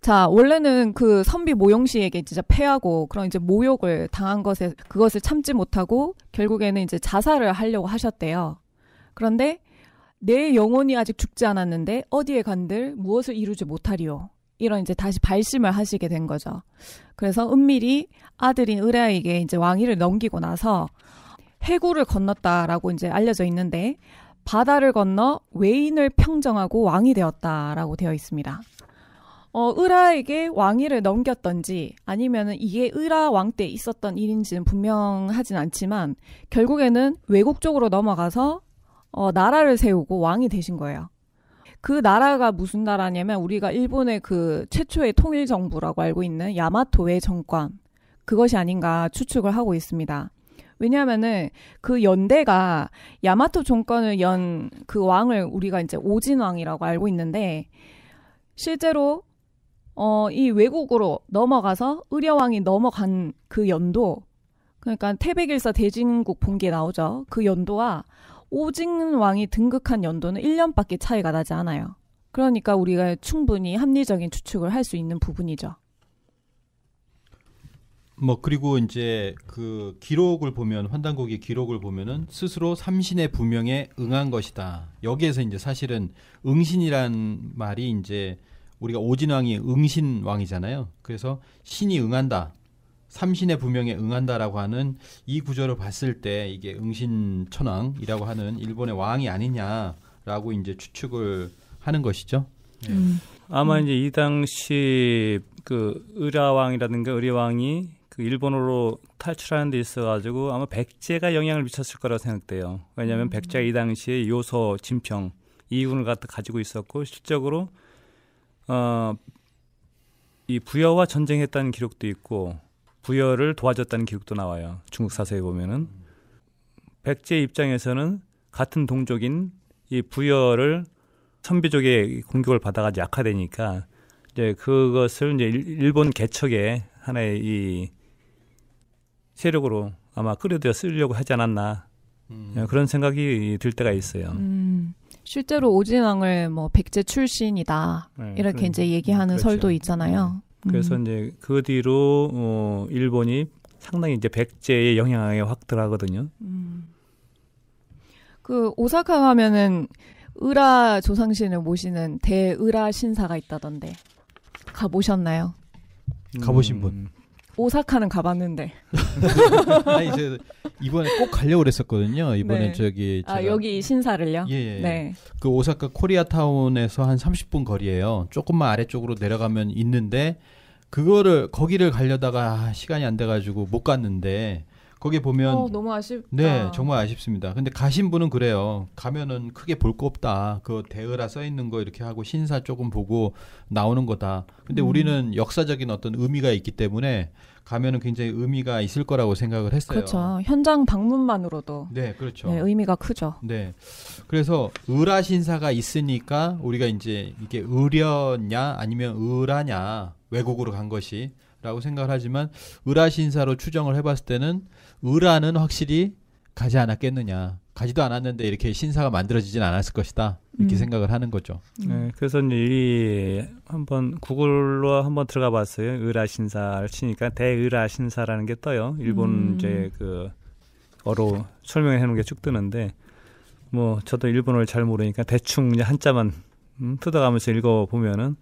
자 원래는 그 선비 모용 씨에게 진짜 패하고 그런 이제 모욕을 당한 것에 그것을 참지 못하고 결국에는 이제 자살을 하려고 하셨대요. 그런데 내 영혼이 아직 죽지 않았는데 어디에 간들 무엇을 이루지 못하리요. 이런 이제 다시 발심을 하시게 된 거죠. 그래서 은밀히 아들인 의라에게 이제 왕위를 넘기고 나서 해구를 건넜다라고 이제 알려져 있는데 바다를 건너 외인을 평정하고 왕이 되었다라고 되어 있습니다. 어, 의라에게 왕위를 넘겼던지 아니면은 이게 의라 왕 때 있었던 일인지는 분명하진 않지만 결국에는 외국 쪽으로 넘어가서 어, 나라를 세우고 왕이 되신 거예요. 그 나라가 무슨 나라냐면 우리가 일본의 그 최초의 통일 정부라고 알고 있는 야마토의 정권 그것이 아닌가 추측을 하고 있습니다. 왜냐하면은 그 연대가 야마토 정권을 연 그 왕을 우리가 이제 오진왕이라고 알고 있는데 실제로 어 이 외국으로 넘어가서 의려왕이 넘어간 그 연도 그러니까 태백일사 대진국 본게 나오죠. 그 연도와 오징 왕이 등극한 연도는 1년밖에 차이가 나지 않아요. 그러니까 우리가 충분히 합리적인 추측을 할 수 있는 부분이죠. 뭐 그리고 이제 그 기록을 보면 환단국의 기록을 보면은 스스로 삼신의 부명에 응한 것이다. 여기에서 이제 사실은 응신이란 말이 이제 우리가 오진왕이 응신왕이잖아요. 그래서 신이 응한다. 삼신의 부명에 응한다라고 하는 이 구절을 봤을 때 이게 응신천왕이라고 하는 일본의 왕이 아니냐라고 이제 추측을 하는 것이죠. 네. 음. 아마 음. 이제 이 당시 그 의라왕이라든가 그 의리왕이 그 일본으로 탈출하는 데 있어가지고 아마 백제가 영향을 미쳤을 거라고 생각돼요. 왜냐하면 음. 백제이 당시에 요소, 진평 이군을 갖다 가지고 있었고 실적으로 어, 이 부여와 전쟁했다는 기록도 있고 부여를 도와줬다는 기록도 나와요. 중국 사서에 보면은 백제 입장에서는 같은 동족인 이 부여를 선비족의 공격을 받아가지고 약화되니까 이제 그것을 이제 일본 개척의 하나의 이 세력으로 아마 끌어들여 쓰려고 하지 않았나 음. 예, 그런 생각이 들 때가 있어요. 음, 실제로 오진왕을 뭐 백제 출신이다 네, 이렇게 그런, 이제 얘기하는 음, 그렇죠. 설도 있잖아요. 음. 그래서 음. 이제 그 뒤로 어, 일본이 상당히 이제 백제의 영향에 확 들어가거든요. 음. 그 오사카 가면은 의라 조상신을 모시는 대의라 신사가 있다던데 가 보셨나요? 음. 가보신 분. 음. 오사카는 가봤는데. 아니 저 이번에 꼭 가려고 그랬었거든요. 이번에 네. 저기 아 여기 신사를요? 예, 예, 예, 네. 그 오사카 코리아타운에서 한 30분 거리예요. 조금만 아래쪽으로 내려가면 있는데 그거를 거기를 가려다가 아, 시간이 안 돼가지고 못 갔는데 거기에 보면 어, 너무 아쉽다. 네, 정말 아쉽습니다. 근데 가신 분은 그래요. 가면은 크게 볼 거 없다. 그 대여라 써 있는 거 이렇게 하고 신사 조금 보고 나오는 거다. 근데 음. 우리는 역사적인 어떤 의미가 있기 때문에 가면은 굉장히 의미가 있을 거라고 생각을 했어요. 그렇죠. 현장 방문만으로도 네, 그렇죠. 네, 의미가 크죠. 네. 그래서 의라 신사가 있으니까 우리가 이제 이게 의려냐 아니면 의라냐 외국으로 간 것이 라고 생각을 하지만 의라신사로 추정을 해봤을 때는 의라는 확실히 가지 않았겠느냐. 가지도 않았는데 이렇게 신사가 만들어지진 않았을 것이다. 이렇게 음. 생각을 하는 거죠. 음. 네, 그래서 이 한번 구글로 한번 들어가 봤어요. 의라신사를 치니까 대의라신사라는 게 떠요. 일본 음. 이제 그 어로 설명해 놓은 게 쭉 뜨는데 뭐 저도 일본어를 잘 모르니까 대충 이제 한자만 음, 뜯어가면서 읽어 보면은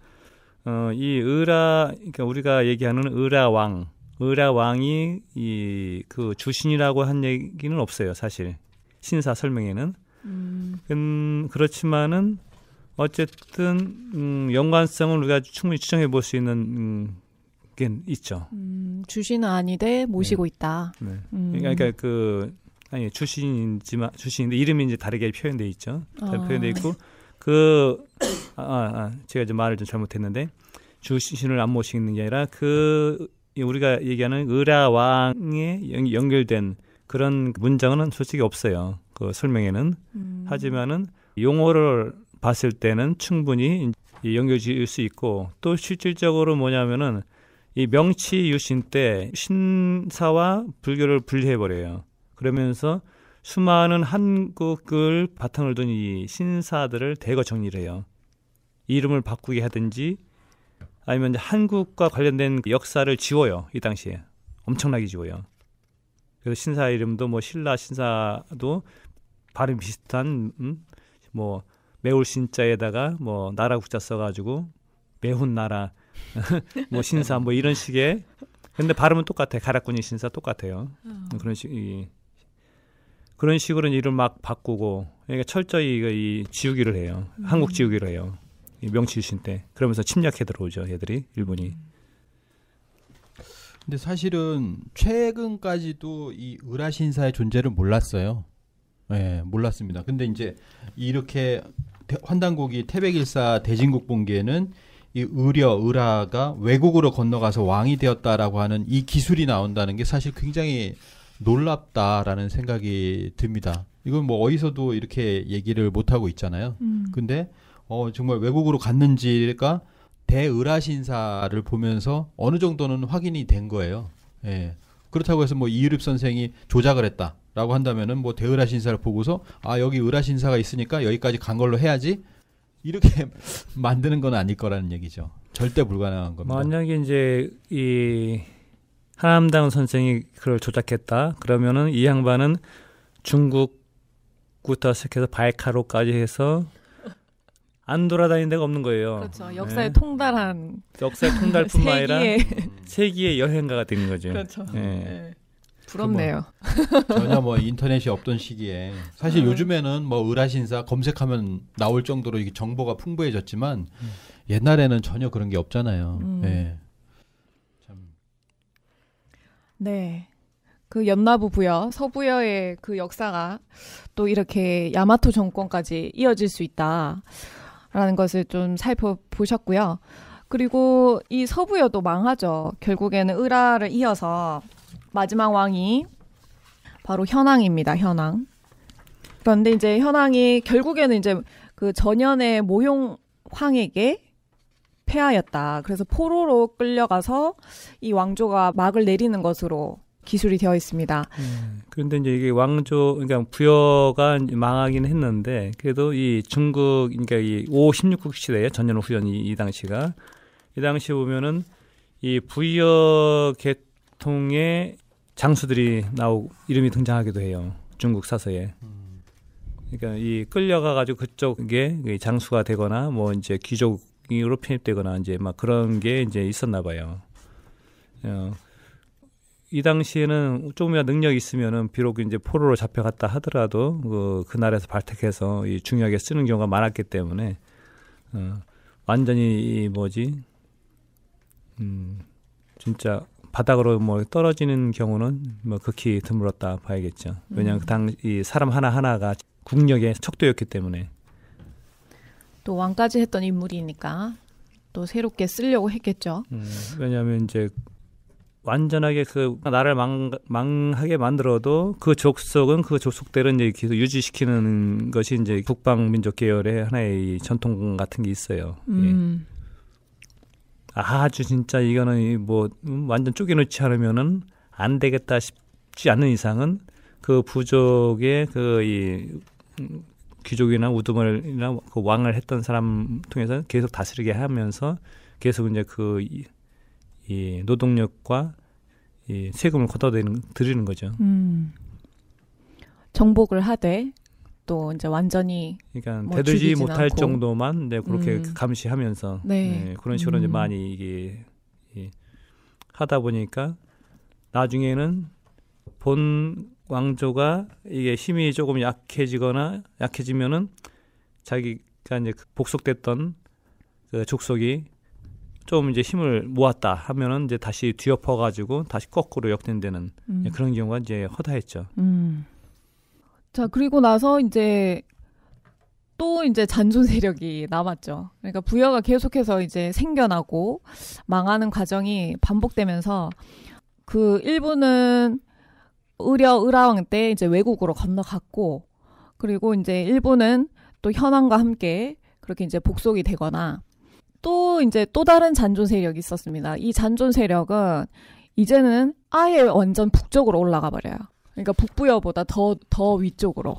어, 이 의라, 그러니까 우리가 얘기하는 의라 왕, 의라 왕이 이 그 주신이라고 한 얘기는 없어요, 사실. 신사 설명에는. 음. 음 그렇지만은 어쨌든 음, 연관성을 우리가 충분히 추정해 볼 수 있는 음, 게 있죠. 음, 주신은 아니되 모시고 네. 있다. 네. 음. 그러니까 그 아니 주신이지만 주신인데 이름이 이제 다르게 표현돼 있죠. 아. 표현돼 있고 그 아, 아, 제가 이제 말을 좀 잘못했는데 주신을 안 모시는 게 아니라 그 우리가 얘기하는 의라왕에 연결된 그런 문장은 솔직히 없어요. 그 설명에는. 음. 하지만은 용어를 봤을 때는 충분히 연결 지을 수 있고 또 실질적으로 뭐냐면은 이 명치 유신 때 신사와 불교를 분리해 버려요. 그러면서 수많은 한국을 바탕을 둔이 신사들을 대거 정리를 해요. 이름을 바꾸게 하든지 아니면 한국과 관련된 그 역사를 지워요. 이 당시에 엄청나게 지워요. 그래서 신사 이름도 뭐 신라 신사도 발음 비슷한 음? 뭐 매울 신자에다가 뭐 나라 국자 써가지고 매운 나라 뭐 신사 뭐 이런 식의 근데 발음은 똑같아 가락군이 신사 똑같아요 어. 그런 식 이, 그런 식으로 이름 막 바꾸고 그러니까 철저히 이이 그 지우기를 해요 음. 한국 지우기를 해요 명치유신 때 그러면서 침략해 들어오죠 얘들이 일본이. 근데 사실은 최근까지도 이 의라신사의 존재를 몰랐어요. 예, 네, 몰랐습니다. 근데 이제 이렇게 환단국이 태백일사 대진국 본기에는 이 의려 의라가 외국으로 건너가서 왕이 되었다라고 하는 이 기술이 나온다는 게 사실 굉장히 놀랍다라는 생각이 듭니다. 이건 뭐 어디서도 이렇게 얘기를 못 하고 있잖아요. 음. 근데 어, 정말 외국으로 갔는지가 대의라신사를 보면서 어느 정도는 확인이 된 거예요. 예. 그렇다고 해서 뭐 이유립 선생이 조작을 했다라고 한다면은 뭐 대의라신사를 보고서 아 여기 의라신사가 있으니까 여기까지 간 걸로 해야지 이렇게 만드는 건 아닐 거라는 얘기죠. 절대 불가능한 겁니다. 뭐 만약에 이제 이 하남당 선생이 그걸 조작했다. 그러면은 이 양반은 중국부터 시작해서 이카로까지 해서 안 돌아다니는 데가 없는 거예요. 그렇죠. 역사에 네. 통달한 역사에 통달뿐만 아니라 세기의 여행가가 되는 거죠. 그렇죠. 네. 네. 부럽네요. 뭐 전혀 뭐 인터넷이 없던 시기에 사실 네. 요즘에는 뭐 의라신사 검색하면 나올 정도로 이게 정보가 풍부해졌지만 음. 옛날에는 전혀 그런 게 없잖아요. 음. 네. 네. 그 연나부 부여, 서부여의 그 역사가 또 이렇게 야마토 정권까지 이어질 수 있다. 라는 것을 좀 살펴보셨고요. 그리고 이 서부여도 망하죠. 결국에는 을하를 이어서 마지막 왕이 바로 현황입니다. 현황. 그런데 이제 현황이 결국에는 이제 그전연의 모용 황에게 패하였다. 그래서 포로로 끌려가서 이 왕조가 막을 내리는 것으로 기술이 되어 있습니다. 음, 그런데 이제 이게 왕조 그러니까 부여가 망하긴 했는데 그래도 이 중국 그러니까 이 5, 16국 시대에 전년 후연이 이 당시가 이 당시 보면은 이 부여 계통의 장수들이 나오 이름이 등장하기도 해요. 중국 사서에. 그러니까 이 끌려가 가지고 그쪽에 장수가 되거나 뭐 이제 귀족으로 편입되거나 이제 막 그런 게 이제 있었나 봐요. 어, 이 당시에는 조금이나 능력이 있으면은 비록 이제 포로로 잡혀갔다 하더라도 그, 그 나라에서 발탁해서 이 중요하게 쓰는 경우가 많았기 때문에 어, 완전히 이 뭐지 음 진짜 바닥으로 뭐 떨어지는 경우는 뭐 극히 드물었다 봐야겠죠. 왜냐하면 그 음. 당이 사람 하나 하나가 국력의 척도였기 때문에 또 왕까지 했던 인물이니까 또 새롭게 쓰려고 했겠죠. 음, 왜냐하면 이제 완전하게 그 나라를 망, 망하게 만들어도 그 족속은 그 족속대로 이제 계속 유지시키는 것이 이제 북방 민족 계열의 하나의 전통 같은 게 있어요. 예. 음. 예. 아주 진짜 이거는 뭐 완전 쪼개놓지 않으면은 안 되겠다 싶지 않는 이상은 그 부족의 그 이 귀족이나 우두머리나 그 왕을 했던 사람 통해서 계속 다스리게 하면서 계속 이제 그이 노동력과 이 세금을 걷어들이는 거죠. 음. 정복을 하되 또 이제 완전히 그러니까 뭐 되들지 못할 않고. 정도만 네 그렇게 음. 감시하면서 네. 네, 그런 식으로 음. 이제 많이 이게 예, 하다 보니까 나중에는 본 왕조가 이게 힘이 조금 약해지거나 약해지면은 자기가 이제 그 복속됐던 그 족속이 좀 이제 힘을 모았다 하면은 이제 다시 뒤엎어 가지고 다시 거꾸로 역전되는 음. 그런 경우가 이제 허다했죠. 음. 자 그리고 나서 이제 또 이제 잔존 세력이 남았죠. 그러니까 부여가 계속해서 이제 생겨나고 망하는 과정이 반복되면서 그일본은 의려 의라왕 때 이제 외국으로 건너갔고 그리고 이제 일본은또 현황과 함께 그렇게 이제 복속이 되거나 또 이제 또 다른 잔존 세력이 있었습니다. 이 잔존 세력은 이제는 아예 완전 북쪽으로 올라가 버려요. 그러니까 북부여보다 더, 더 위쪽으로.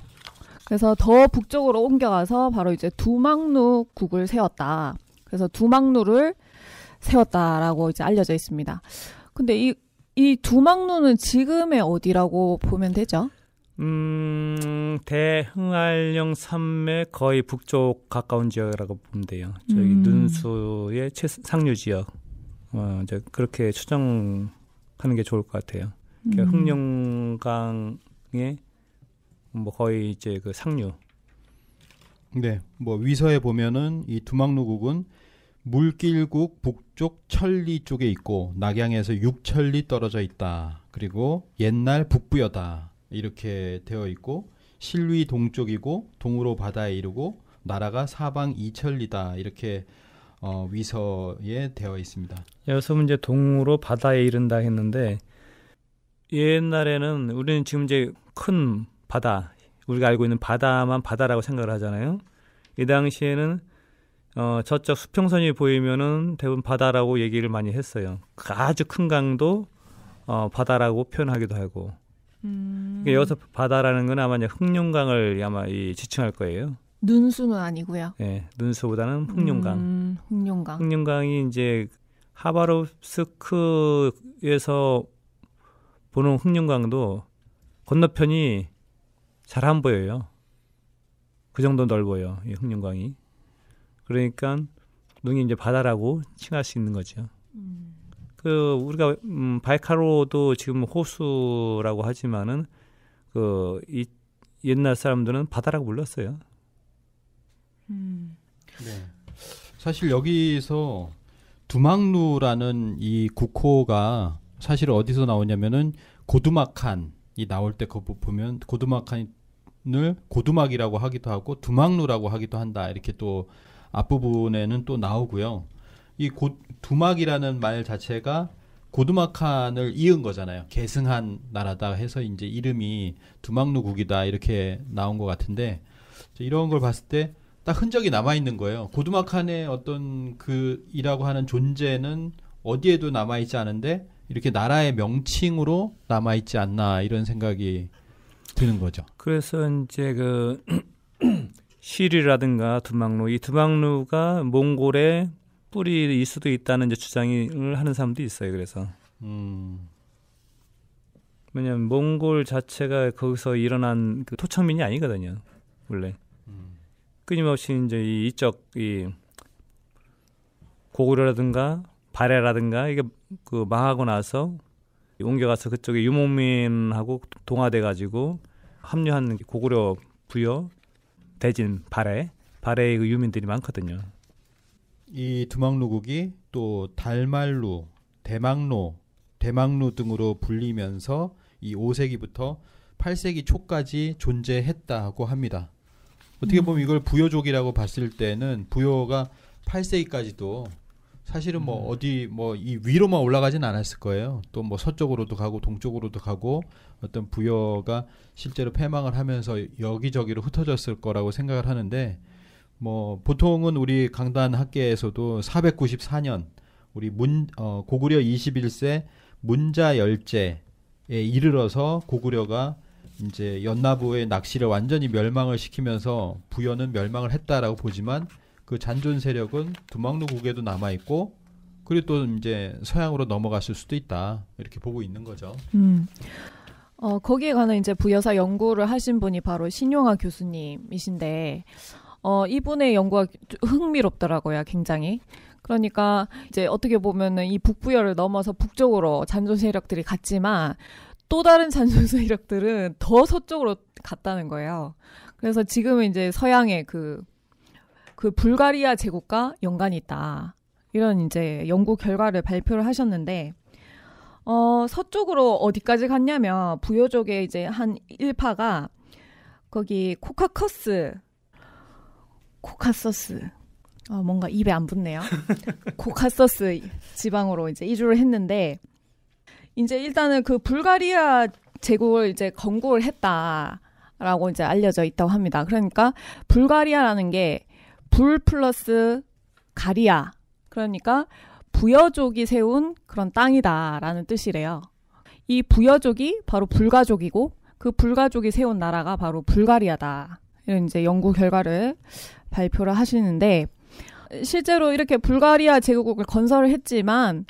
그래서 더 북쪽으로 옮겨가서 바로 이제 두막루 국을 세웠다. 그래서 두막루를 세웠다라고 이제 알려져 있습니다. 근데 이, 이 두막루는 지금의 어디라고 보면 되죠? 음, 대흥알령 산맥 거의 북쪽 가까운 지역이라고 보면 돼요. 저기 음. 눈수의 최, 상류 지역. 어, 이제 그렇게 추정하는 게 좋을 것 같아요. 그러니까 음. 그러니까 흥룡강의 뭐 거의 이제 그 상류. 네. 뭐 위서에 보면은 이 두막루국은 물길국 북쪽 천리 쪽에 있고 낙양에서 육천리 떨어져 있다. 그리고 옛날 북부여다. 이렇게 되어 있고 실위 동쪽이고 동으로 바다에 이르고 나라가 사방 이천리다 이렇게 어, 위서에 되어 있습니다. 여기서 이제 동으로 바다에 이른다 했는데 옛날에는 우리는 지금 이제 큰 바다 우리가 알고 있는 바다만 바다라고 생각을 하잖아요. 이 당시에는 어, 저쪽 수평선이 보이면은 대부분 바다라고 얘기를 많이 했어요. 아주 큰 강도 어, 바다라고 표현하기도 하고 음. 그러니까 여기서 바다라는 건 아마 흑룡강을 아마 이 지칭할 거예요. 눈수는 아니고요. 예, 네, 눈수보다는 흑룡강. 음, 흑룡강. 흑룡강이 이제 하바롭스크에서 보는 흑룡강도 건너편이 잘 안 보여요. 그 정도 넓어요, 이 흑룡강이. 그러니까 눈이 이제 바다라고 칭할 수 있는 거죠. 음. 그 우리가 음, 바이카로도 지금 호수라고 하지만은 그이 옛날 사람들은 바다라고 불렀어요. 음. 네. 사실 여기서 두막루라는 이 국호가 사실 어디서 나오냐면은 고두막한이 나올 때 그거 보면 고두막한을 고두막이라고 하기도 하고 두막루라고 하기도 한다 이렇게 또 앞부분에는 또 나오고요. 이 고, 두막이라는 말 자체가 고두막한을 이은 거잖아요. 계승한 나라다 해서 이제 이름이 두막루국이다 이렇게 나온 것 같은데 이런 걸 봤을 때 딱 흔적이 남아 있는 거예요. 고두막한의 어떤 그 이라고 하는 존재는 어디에도 남아 있지 않은데 이렇게 나라의 명칭으로 남아 있지 않나 이런 생각이 드는 거죠. 그래서 이제 그 시리라든가 두막루 이 두막루가 몽골의 뿌리일 수도 있다는 이제 주장을 하는 사람도 있어요. 그래서 음. 왜냐하면 몽골 자체가 거기서 일어난 그 토착민이 아니거든요. 원래 음. 끊임없이 이제 이 이쪽 이 고구려라든가 발해라든가 이게 그 망하고 나서 옮겨가서 그쪽에 유목민하고 동화돼 가지고 합류한 고구려 부여 대진 발해 발해의 그 유민들이 많거든요. 이 두막루국이 또 달말루, 대망로, 대망루 등으로 불리면서 이 5세기부터 8세기 초까지 존재했다고 합니다. 어떻게 음. 보면 이걸 부여족이라고 봤을 때는 부여가 8세기까지도 사실은 뭐 음. 어디 뭐 이 위로만 올라가진 않았을 거예요. 또 뭐 서쪽으로도 가고 동쪽으로도 가고 어떤 부여가 실제로 패망을 하면서 여기저기로 흩어졌을 거라고 생각을 하는데 뭐 보통은 우리 강단 학계에서도 494년 우리 문 어, 고구려 21세 문자 열제에 이르러서 고구려가 이제 연나부의 낚시를 완전히 멸망을 시키면서 부여는 멸망을 했다라고 보지만 그 잔존 세력은 두막루국에도 남아 있고 그리고 또 이제 서양으로 넘어갔을 수도 있다 이렇게 보고 있는 거죠. 음. 어, 거기에 관한 이제 부여사 연구를 하신 분이 바로 신용화 교수님이신데 어, 이분의 연구가 흥미롭더라고요, 굉장히. 그러니까 이제 어떻게 보면은 이 북부열을 넘어서 북쪽으로 잔존 세력들이 갔지만 또 다른 잔존 세력들은 더 서쪽으로 갔다는 거예요. 그래서 지금은 이제 서양의 그, 그 불가리아 제국과 연관이 있다. 이런 이제 연구 결과를 발표를 하셨는데, 어, 서쪽으로 어디까지 갔냐면, 부여족의 이제 한 1파가 거기 코카커스 코카서스 어, 뭔가 입에 안 붙네요. 코카서스 지방으로 이제 이주를 했는데 이제 일단은 그 불가리아 제국을 이제 건국을 했다라고 이제 알려져 있다고 합니다. 그러니까 불가리아라는 게 불 플러스 가리아 그러니까 부여족이 세운 그런 땅이다라는 뜻이래요. 이 부여족이 바로 불가족이고 그 불가족이 세운 나라가 바로 불가리아다. 이런 이제 연구 결과를 발표를 하시는데 실제로 이렇게 불가리아 제국을 건설을 했지만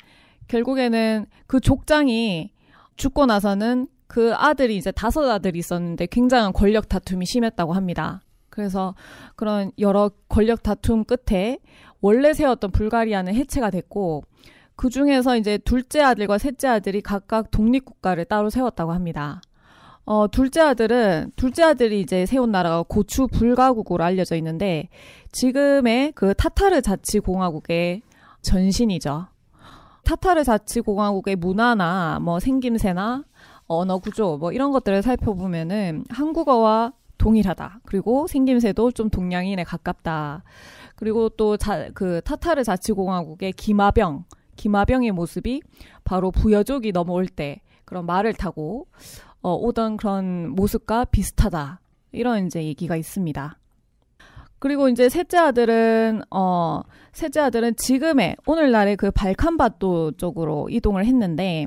결국에는 그 족장이 죽고 나서는 그 아들이 이제 다섯 아들이 있었는데 굉장한 권력 다툼이 심했다고 합니다. 그래서 그런 여러 권력 다툼 끝에 원래 세웠던 불가리아는 해체가 됐고 그 중에서 이제 둘째 아들과 셋째 아들이 각각 독립국가를 따로 세웠다고 합니다. 어, 둘째 아들은, 둘째 아들이 이제 세운 나라가 고추 불가국으로 알려져 있는데, 지금의 그 타타르 자치공화국의 전신이죠. 타타르 자치공화국의 문화나 뭐 생김새나 언어 구조 뭐 이런 것들을 살펴보면은 한국어와 동일하다. 그리고 생김새도 좀 동양인에 가깝다. 그리고 또그 타타르 자치공화국의 기마병, 기마병의 모습이 바로 부여족이 넘어올 때 그런 말을 타고 어, 오던 그런 모습과 비슷하다. 이런 이제 얘기가 있습니다. 그리고 이제 셋째 아들은 어 셋째 아들은 지금의 오늘날의 그발칸밭토 쪽으로 이동을 했는데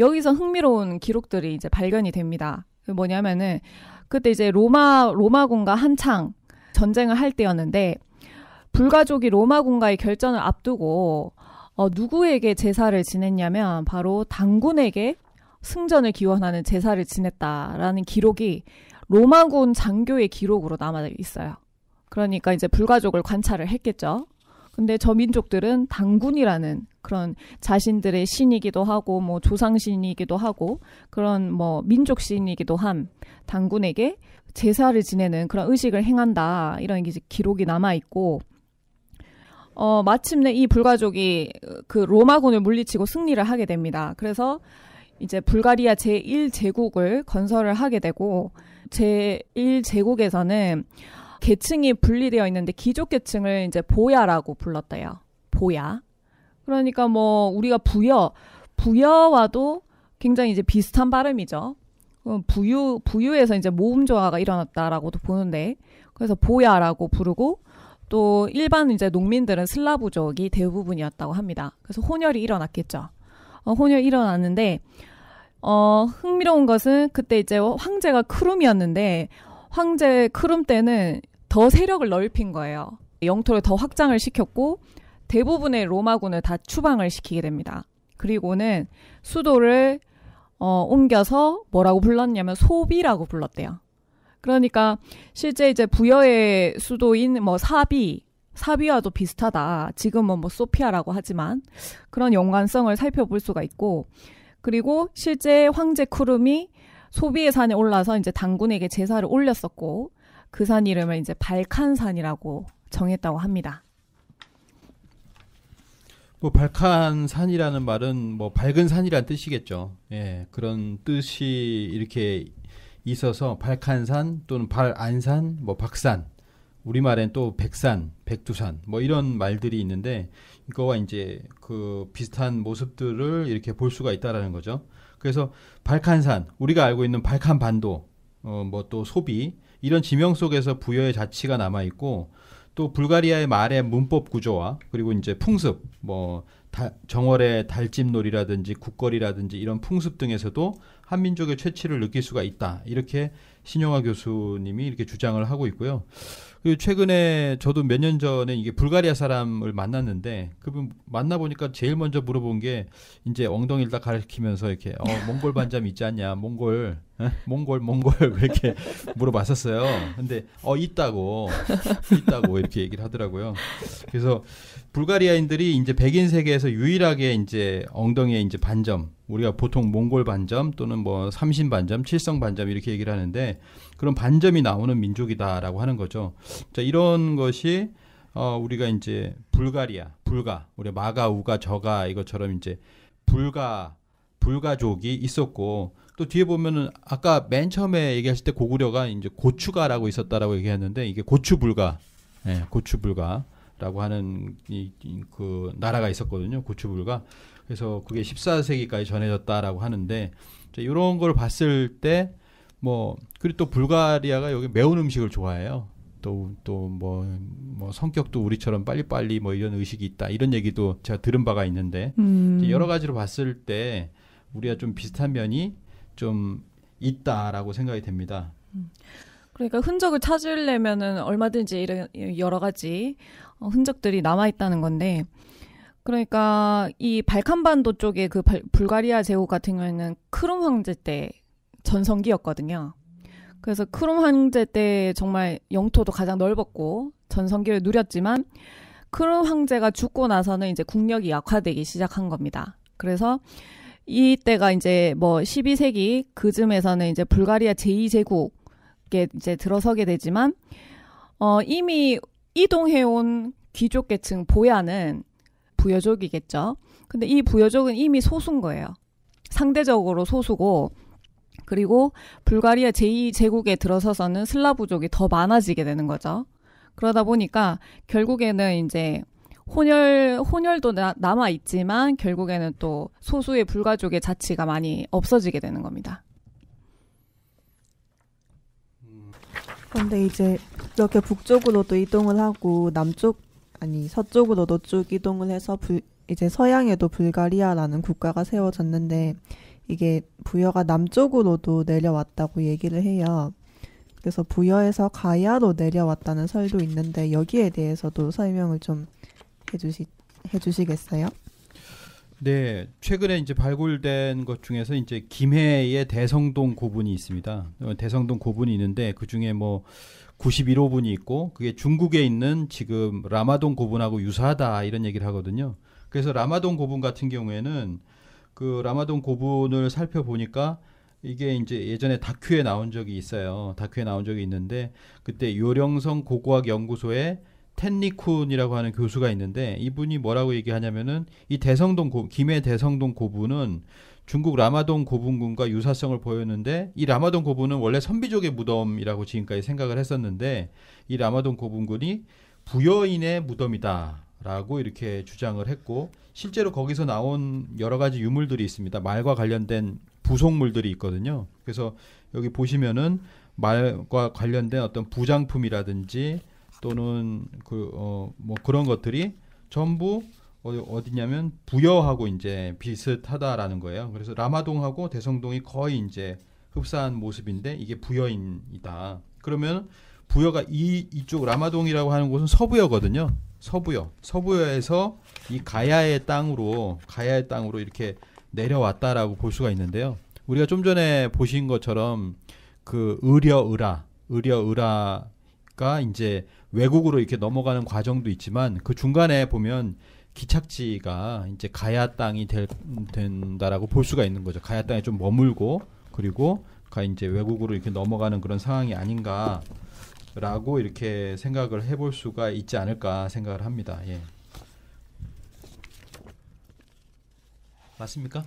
여기서 흥미로운 기록들이 이제 발견이 됩니다. 그 뭐냐면은 그때 이제 로마 로마군과 한창 전쟁을 할 때였는데 불가족이 로마군과의 결전을 앞두고 어 누구에게 제사를 지냈냐면 바로 당군에게 승전을 기원하는 제사를 지냈다라는 기록이 로마군 장교의 기록으로 남아 있어요. 그러니까 이제 불가족을 관찰을 했겠죠. 근데 저 민족들은 당군이라는 그런 자신들의 신이기도 하고 뭐 조상신이기도 하고 그런 뭐 민족신이기도 한 당군에게 제사를 지내는 그런 의식을 행한다 이런 기록이 남아 있고 어 마침내 이 불가족이 그 로마군을 물리치고 승리를 하게 됩니다. 그래서 이제 불가리아 제1제국을 건설을 하게 되고 제1제국에서는 계층이 분리되어 있는데 귀족 계층을 이제 보야라고 불렀대요. 보야. 그러니까 뭐 우리가 부여 부여와도 굉장히 이제 비슷한 발음이죠. 어, 부유 부유에서 이제 모음 조화가 일어났다라고도 보는데 그래서 보야라고 부르고 또 일반 이제 농민들은 슬라브족이 대부분이었다고 합니다. 그래서 혼혈이 일어났겠죠. 어, 혼혈 일어났는데 어, 흥미로운 것은 그때 이제 황제가 크룸이었는데 황제 크룸 때는 더 세력을 넓힌 거예요. 영토를 더 확장을 시켰고 대부분의 로마군을 다 추방을 시키게 됩니다. 그리고는 수도를 어, 옮겨서 뭐라고 불렀냐면 소비라고 불렀대요. 그러니까 실제 이제 부여의 수도인 뭐 사비 사비와도 비슷하다. 지금은 뭐 소피아라고 하지만 그런 연관성을 살펴볼 수가 있고 그리고 실제 황제 쿠름이 소비의 산에 올라서 이제 당군에게 제사를 올렸었고 그 산 이름을 이제 발칸산이라고 정했다고 합니다. 뭐 발칸 산이라는 말은 뭐 밝은 산이란 뜻이겠죠. 예, 그런 뜻이 이렇게 있어서 발칸산 또는 발안산, 뭐 박산 우리말엔 또 백산, 백두산 뭐 이런 말들이 있는데 이거와 이제 그 비슷한 모습들을 이렇게 볼 수가 있다라는 거죠. 그래서 발칸산, 우리가 알고 있는 발칸 반도, 어, 뭐또 소비 이런 지명 속에서 부여의 자치가 남아 있고 또 불가리아의 말의 문법 구조와 그리고 이제 풍습, 뭐 다, 정월의 달집놀이라든지 국거리라든지 이런 풍습 등에서도 한민족의 최치를 느낄 수가 있다. 이렇게 신용화 교수님이 이렇게 주장을 하고 있고요. 그 최근에 저도 몇 년 전에 이게 불가리아 사람을 만났는데 그분 만나 보니까 제일 먼저 물어본 게 이제 엉덩이를 다 가리키면서 이렇게 어 몽골 반점 있지 않냐 몽골 어? 몽골 몽골 이렇게 물어봤었어요. 근데 어 있다고 있다고 이렇게 얘기를 하더라고요. 그래서 불가리아인들이 이제 백인 세계에서 유일하게 이제 엉덩이에 이제 반점 우리가 보통 몽골 반점 또는 뭐 삼신 반점, 칠성 반점 이렇게 얘기를 하는데 그런 반점이 나오는 민족이다라고 하는 거죠. 자 이런 것이 어 우리가 이제 불가리아 불가 우리 마가 우가 저가 이것처럼 이제 불가 불가족이 있었고 또 뒤에 보면은 아까 맨 처음에 얘기하실 때 고구려가 이제 고추가라고 있었다라고 얘기했는데 이게 고추불가, 예, 고추불가라고 하는 이, 이, 그 나라가 있었거든요. 고추불가. 그래서 그게 14세기까지 전해졌다라고 하는데 이런 걸 봤을 때 뭐 그리고 또 불가리아가 여기 매운 음식을 좋아해요. 또또뭐뭐 뭐 성격도 우리처럼 빨리빨리 뭐 이런 의식이 있다 이런 얘기도 제가 들은 바가 있는데 음. 여러 가지로 봤을 때 우리가 좀 비슷한 면이 좀 있다라고 생각이 됩니다. 그러니까 흔적을 찾으려면은 얼마든지 이런 여러 가지 어, 흔적들이 남아 있다는 건데 그러니까 이 발칸반도 쪽에 그 불가리아 제국 같은 경우에는 크롬 황제 때 전성기였거든요. 그래서 크롬 황제 때 정말 영토도 가장 넓었고 전성기를 누렸지만 크롬 황제가 죽고 나서는 이제 국력이 약화되기 시작한 겁니다. 그래서 이때가 이제 뭐 12세기 그쯤에서는 이제 불가리아 제2제국에 이제 들어서게 되지만 어 이미 이동해온 귀족 계층 보야는 부여족이겠죠. 근데 이 부여족은 이미 소수인 거예요. 상대적으로 소수고 그리고 불가리아 제2제국에 들어서서는 슬라브족이 더 많아지게 되는 거죠. 그러다 보니까 결국에는 이제 혼혈 혼혈도 남아 있지만 결국에는 또 소수의 불가족의 자치가 많이 없어지게 되는 겁니다. 그런데 이제 이렇게 북쪽으로도 이동을 하고 남쪽 아니 서쪽으로 노쪽 이동을 해서 불, 이제 서양에도 불가리아라는 국가가 세워졌는데 이게 부여가 남쪽으로도 내려왔다고 얘기를 해요. 그래서 부여에서 가야로 내려왔다는 설도 있는데 여기에 대해서도 설명을 좀해 주시 해 주시겠어요? 네, 최근에 이제 발굴된 것 중에서 이제 김해의 대성동 고분이 있습니다. 어, 대성동 고분이 있는데 그 중에 뭐 91호분이 있고 그게 중국에 있는 지금 라마동 고분하고 유사하다 이런 얘기를 하거든요. 그래서 라마동 고분 같은 경우에는 그 라마동 고분을 살펴보니까 이게 이제 예전에 다큐에 나온 적이 있어요. 다큐에 나온 적이 있는데 그때 요령성 고고학 연구소에 텐니쿤이라고 하는 교수가 있는데 이분이 뭐라고 얘기하냐면은 이 대성동 고, 김해 대성동 고분은 중국 라마동 고분군과 유사성을 보였는데 이 라마동 고분은 원래 선비족의 무덤이라고 지금까지 생각을 했었는데 이 라마동 고분군이 부여인의 무덤이다라고 이렇게 주장을 했고 실제로 거기서 나온 여러 가지 유물들이 있습니다. 말과 관련된 부속물들이 있거든요. 그래서 여기 보시면은 말과 관련된 어떤 부장품이라든지 또는 그어뭐 그런 것들이 전부 어, 어디냐면 부여하고 이제 비슷하다라는 거예요. 그래서 라마동하고 대성동이 거의 이제 흡사한 모습인데 이게 부여인이다. 그러면 부여가 이 이쪽 라마동이라고 하는 곳은 서부여거든요. 서부여. 서부여에서 이 가야의 땅으로 가야의 땅으로 이렇게 내려왔다라고 볼 수가 있는데요. 우리가 좀 전에 보신 것처럼 그 의려 의라 의려 의라가 이제 외국으로 이렇게 넘어가는 과정도 있지만 그 중간에 보면 기착지가 이제 가야 땅이 될, 된다라고 볼 수가 있는 거죠. 가야 땅에 좀 머물고 그리고 가 이제 외국으로 이렇게 넘어가는 그런 상황이 아닌가라고 이렇게 생각을 해볼 수가 있지 않을까 생각을 합니다. 예. 맞습니까?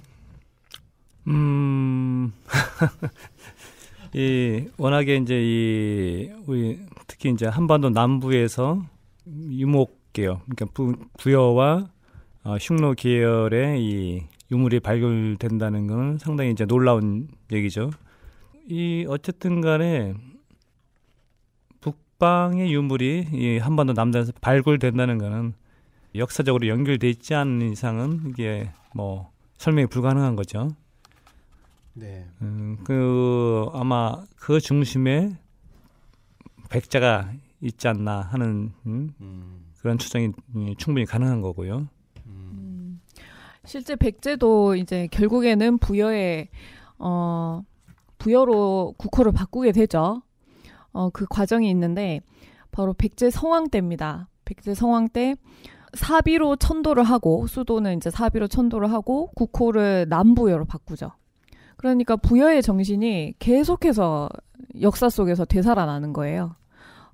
음. 이 워낙에 이제 이 우리 특히 이제 한반도 남부에서 유목 계열, 그러니까 부, 부여와 어, 흉노 계열의 이 유물이 발굴된다는 건 상당히 이제 놀라운 얘기죠. 이 어쨌든 간에 북방의 유물이 이 한반도 남단에서 발굴된다는 거는 역사적으로 연결돼 있지 않은 이상은 이게 뭐 설명이 불가능한 거죠. 네. 음, 그 아마 그 중심에 백자가 있지 않나 하는 음, 음. 그런 추정이 음, 충분히 가능한 거고요. 음. 실제 백제도 이제 결국에는 부여의 어, 부여로 국호를 바꾸게 되죠. 어, 그 과정이 있는데 바로 백제 성황 때입니다. 백제 성황 때 사비로 천도를 하고 수도는 이제 사비로 천도를 하고 국호를 남부여로 바꾸죠. 그러니까 부여의 정신이 계속해서 역사 속에서 되살아나는 거예요.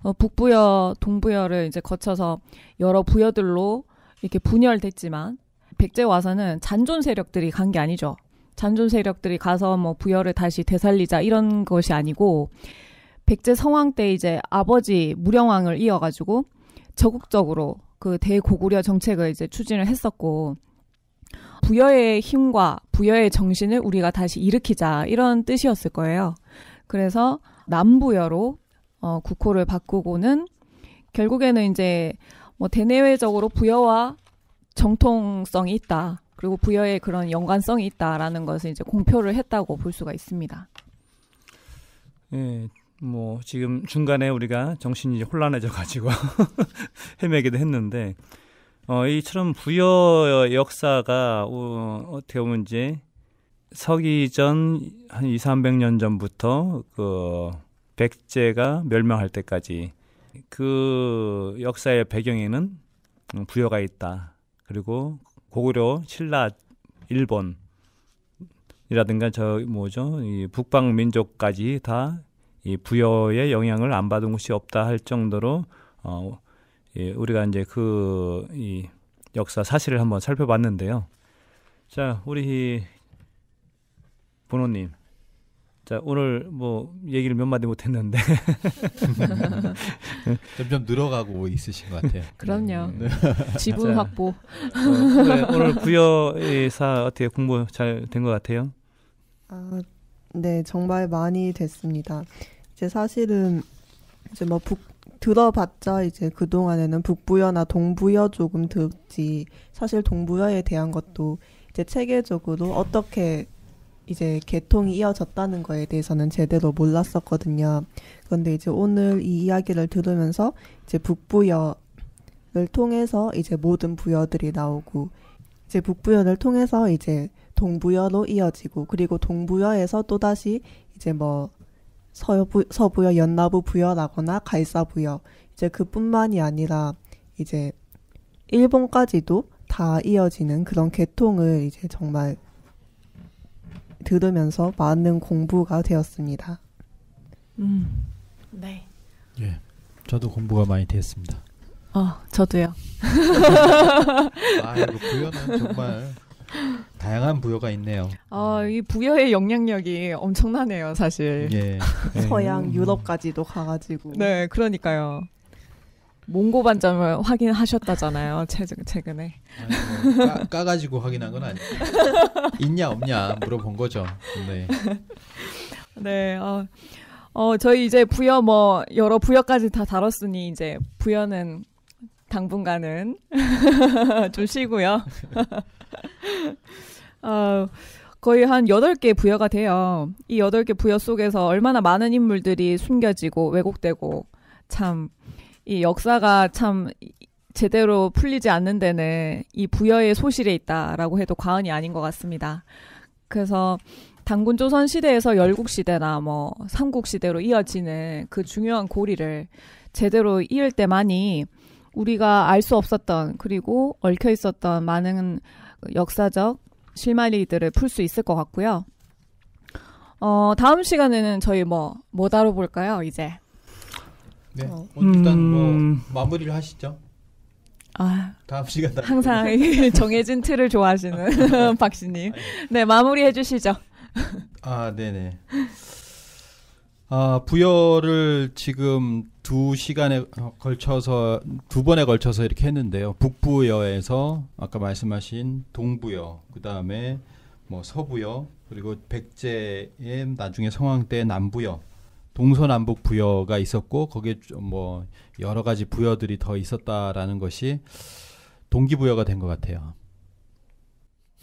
어, 북부여, 동부여를 이제 거쳐서 여러 부여들로 이렇게 분열됐지만 백제 와서는 잔존 세력들이 간 게 아니죠. 잔존 세력들이 가서 뭐 부여를 다시 되살리자 이런 것이 아니고 백제 성황 때 이제 아버지 무령왕을 이어가지고 적극적으로 그 대고구려 정책을 이제 추진을 했었고 부여의 힘과 부여의 정신을 우리가 다시 일으키자 이런 뜻이었을 거예요. 그래서 남부여로 어, 국호를 바꾸고는 결국에는 이제 뭐 대내외적으로 부여와 정통성이 있다. 그리고 부여의 그런 연관성이 있다라는 것을 이제 공표를 했다고 볼 수가 있습니다. 예, 뭐 지금 중간에 우리가 정신이 혼란해져 가지고 헤매기도 했는데 어, 이처럼 부여 역사가 어, 어떻게 보면 이제 서기 전 한 2, 300년 전부터 그 백제가 멸망할 때까지 그 역사의 배경에는 부여가 있다. 그리고 고구려, 신라, 일본 이라든가 저 뭐죠? 이 북방 민족까지 다 이 부여의 영향을 안 받은 곳이 없다 할 정도로 어 예, 우리가 이제 그이 역사 사실을 한번 살펴봤는데요. 자, 우리 번호님. 자, 오늘 뭐 얘기를 몇 마디 못 했는데 점점 늘어가고 있으신 것 같아요. 그럼요. 음, 네. 지분 확보. 어, 오 오늘 부여사 어떻게 공부 잘 된 것 같아요? 아, 네, 정말 많이 됐습니다. 이제 사실은 이제 뭐 북, 들어봤자 이제 그동안에는 북부여나 동부여 조금 듣지 사실 동부여에 대한 것도 이제 체계적으로 어떻게 이제 개통이 이어졌다는 거에 대해서는 제대로 몰랐었거든요. 그런데 이제 오늘 이 이야기를 들으면서 이제 북부여를 통해서 이제 모든 부여들이 나오고 이제 북부여를 통해서 이제 동부여로 이어지고 그리고 동부여에서 또다시 이제 뭐 서부, 서부여 연나부 부여라거나 갈사 부여 이제 그뿐만이 아니라 이제 일본까지도 다 이어지는 그런 계통을 이제 정말 들으면서 많은 공부가 되었습니다. 음, 네. 예, 저도 공부가 많이 되었습니다. 어, 저도요. 아, 이거 구현은 정말 다양한 부여가 있네요. 아, 이 부여의 영향력이 엄청나네요, 사실. 예. 예. 서양 유럽까지도 가가지고. 네, 그러니까요. 몽고 반점을 확인하셨다잖아요 최근, 최근에 아니, 뭐 까, 까가지고 확인한 건 아니고 있냐 없냐 물어본 거죠 네, 네 어, 어, 저희 이제 부여 뭐 여러 부여까지 다 다뤘으니 이제 부여는 당분간은 좀 쉬고요 어, 거의 한 여덟 개 부여가 돼요. 이 여덟 개 부여 속에서 얼마나 많은 인물들이 숨겨지고 왜곡되고 참 이 역사가 참 제대로 풀리지 않는 데는 이 부여의 소실에 있다라고 해도 과언이 아닌 것 같습니다. 그래서 당군 조선 시대에서 열국 시대나 뭐 삼국 시대로 이어지는 그 중요한 고리를 제대로 이을 때만이 우리가 알 수 없었던 그리고 얽혀 있었던 많은 역사적 실마리들을 풀 수 있을 것 같고요. 어, 다음 시간에는 저희 뭐, 뭐 다뤄볼까요, 이제? 네. 어. 뭐 일단 뭐, 음... 마무리를 하시죠. 아, 다음 시간 항상 정해진 틀을 좋아하시는 박씨님. 네, 마무리해 주시죠. 아, 네네. 아, 부여를 지금 두 시간에 걸쳐서 두 번에 걸쳐서 이렇게 했는데요. 북부여에서 아까 말씀하신 동부여, 그 다음에 뭐 서부여, 그리고 백제의 나중에 성황 때 남부여, 동서남북 부여가 있었고 거기에 뭐 여러 가지 부여들이 더 있었다라는 것이 동기부여가 된 것 같아요.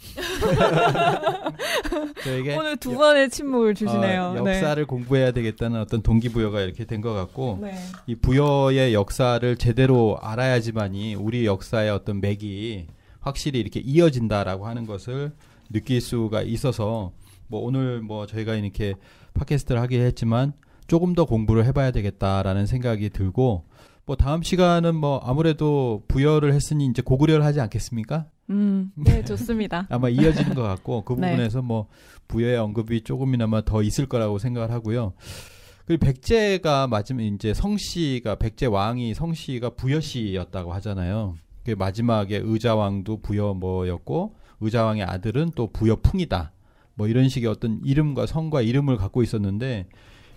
저에게 오늘 두 번의 침묵을 주시네요. 어, 역사를 네. 공부해야 되겠다는 어떤 동기부여가 이렇게 된 것 같고 네. 이 부여의 역사를 제대로 알아야지만이 우리 역사의 어떤 맥이 확실히 이렇게 이어진다라고 하는 것을 느낄 수가 있어서 뭐 오늘 뭐 저희가 이렇게 팟캐스트를 하긴 했지만 조금 더 공부를 해봐야 되겠다라는 생각이 들고 뭐 다음 시간은 뭐 아무래도 부여를 했으니 이제 고구려를 하지 않겠습니까? 음, 네, 좋습니다. 아마 이어지는 것 같고 그 네. 부분에서 네. 뭐 부여의 언급이 조금이나마 더 있을 거라고 생각을 하고요. 그리고 백제가 맞으면 이제 성씨가 백제 왕이 성씨가 부여씨였다고 하잖아요. 그 마지막에 의자왕도 부여 뭐였고 의자왕의 아들은 또 부여풍이다. 뭐 이런 식의 어떤 이름과 성과 이름을 갖고 있었는데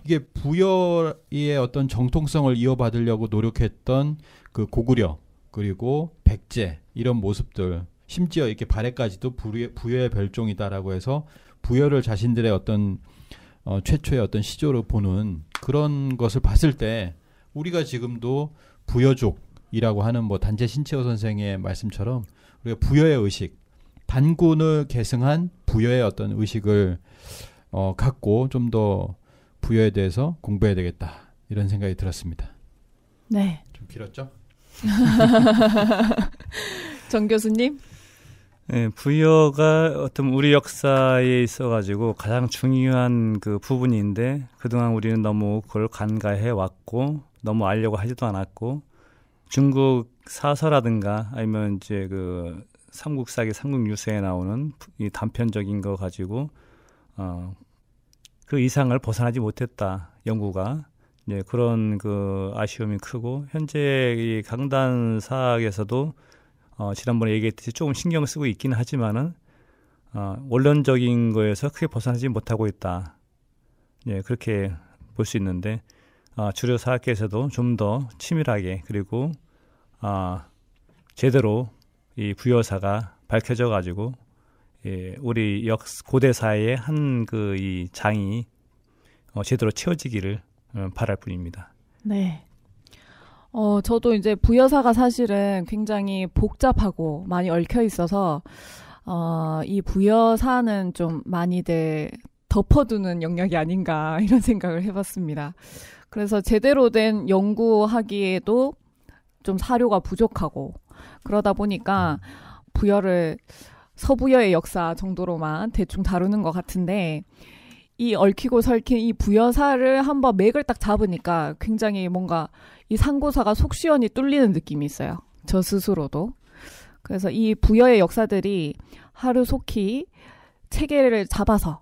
이게 부여의 어떤 정통성을 이어받으려고 노력했던 그 고구려 그리고 백제 이런 모습들 심지어 이렇게 발해까지도 부여, 부여의 별종이다라고 해서 부여를 자신들의 어떤 어, 최초의 어떤 시조로 보는 그런 것을 봤을 때 우리가 지금도 부여족이라고 하는 뭐단체 신채호 선생의 말씀처럼 우리가 부여의 의식, 단군을 계승한 부여의 어떤 의식을 어, 갖고 좀 더 부여에 대해서 공부해야 되겠다 이런 생각이 들었습니다. 네. 좀 길었죠? 정 교수님. 예, 부여가 어떤 우리 역사에 있어가지고 가장 중요한 그 부분인데 그동안 우리는 너무 그걸 간과해 왔고 너무 알려고 하지도 않았고 중국 사서라든가 아니면 이제 그 삼국사기 삼국유세에 나오는 이 단편적인 거 가지고 어, 그 이상을 벗어나지 못했다 연구가 이 그런 그 아쉬움이 크고 현재 이 강단 사학에서도 어, 지난번에 얘기했듯이 조금 신경 을 쓰고 있기는 하지만은 어, 원론적인 거에서 크게 벗어나지 못하고 있다. 예, 그렇게 볼 수 있는데 아, 주류 사학계에서도 좀 더 치밀하게 그리고 아, 제대로 이 부여사가 밝혀져 가지고 예, 우리 역 고대 사회의 한 그 이 장이 어, 제대로 채워지기를 음, 바랄 뿐입니다. 네. 어, 저도 이제 부여사가 사실은 굉장히 복잡하고 많이 얽혀 있어서, 어, 이 부여사는 좀 많이들 덮어두는 영역이 아닌가 이런 생각을 해봤습니다. 그래서 제대로 된 연구하기에도 좀 사료가 부족하고 그러다 보니까 부여를 서부여의 역사 정도로만 대충 다루는 것 같은데 이 얽히고 설킨 이 부여사를 한번 맥을 딱 잡으니까 굉장히 뭔가 이 상고사가 속시원히 뚫리는 느낌이 있어요. 저 스스로도. 그래서 이 부여의 역사들이 하루속히 체계를 잡아서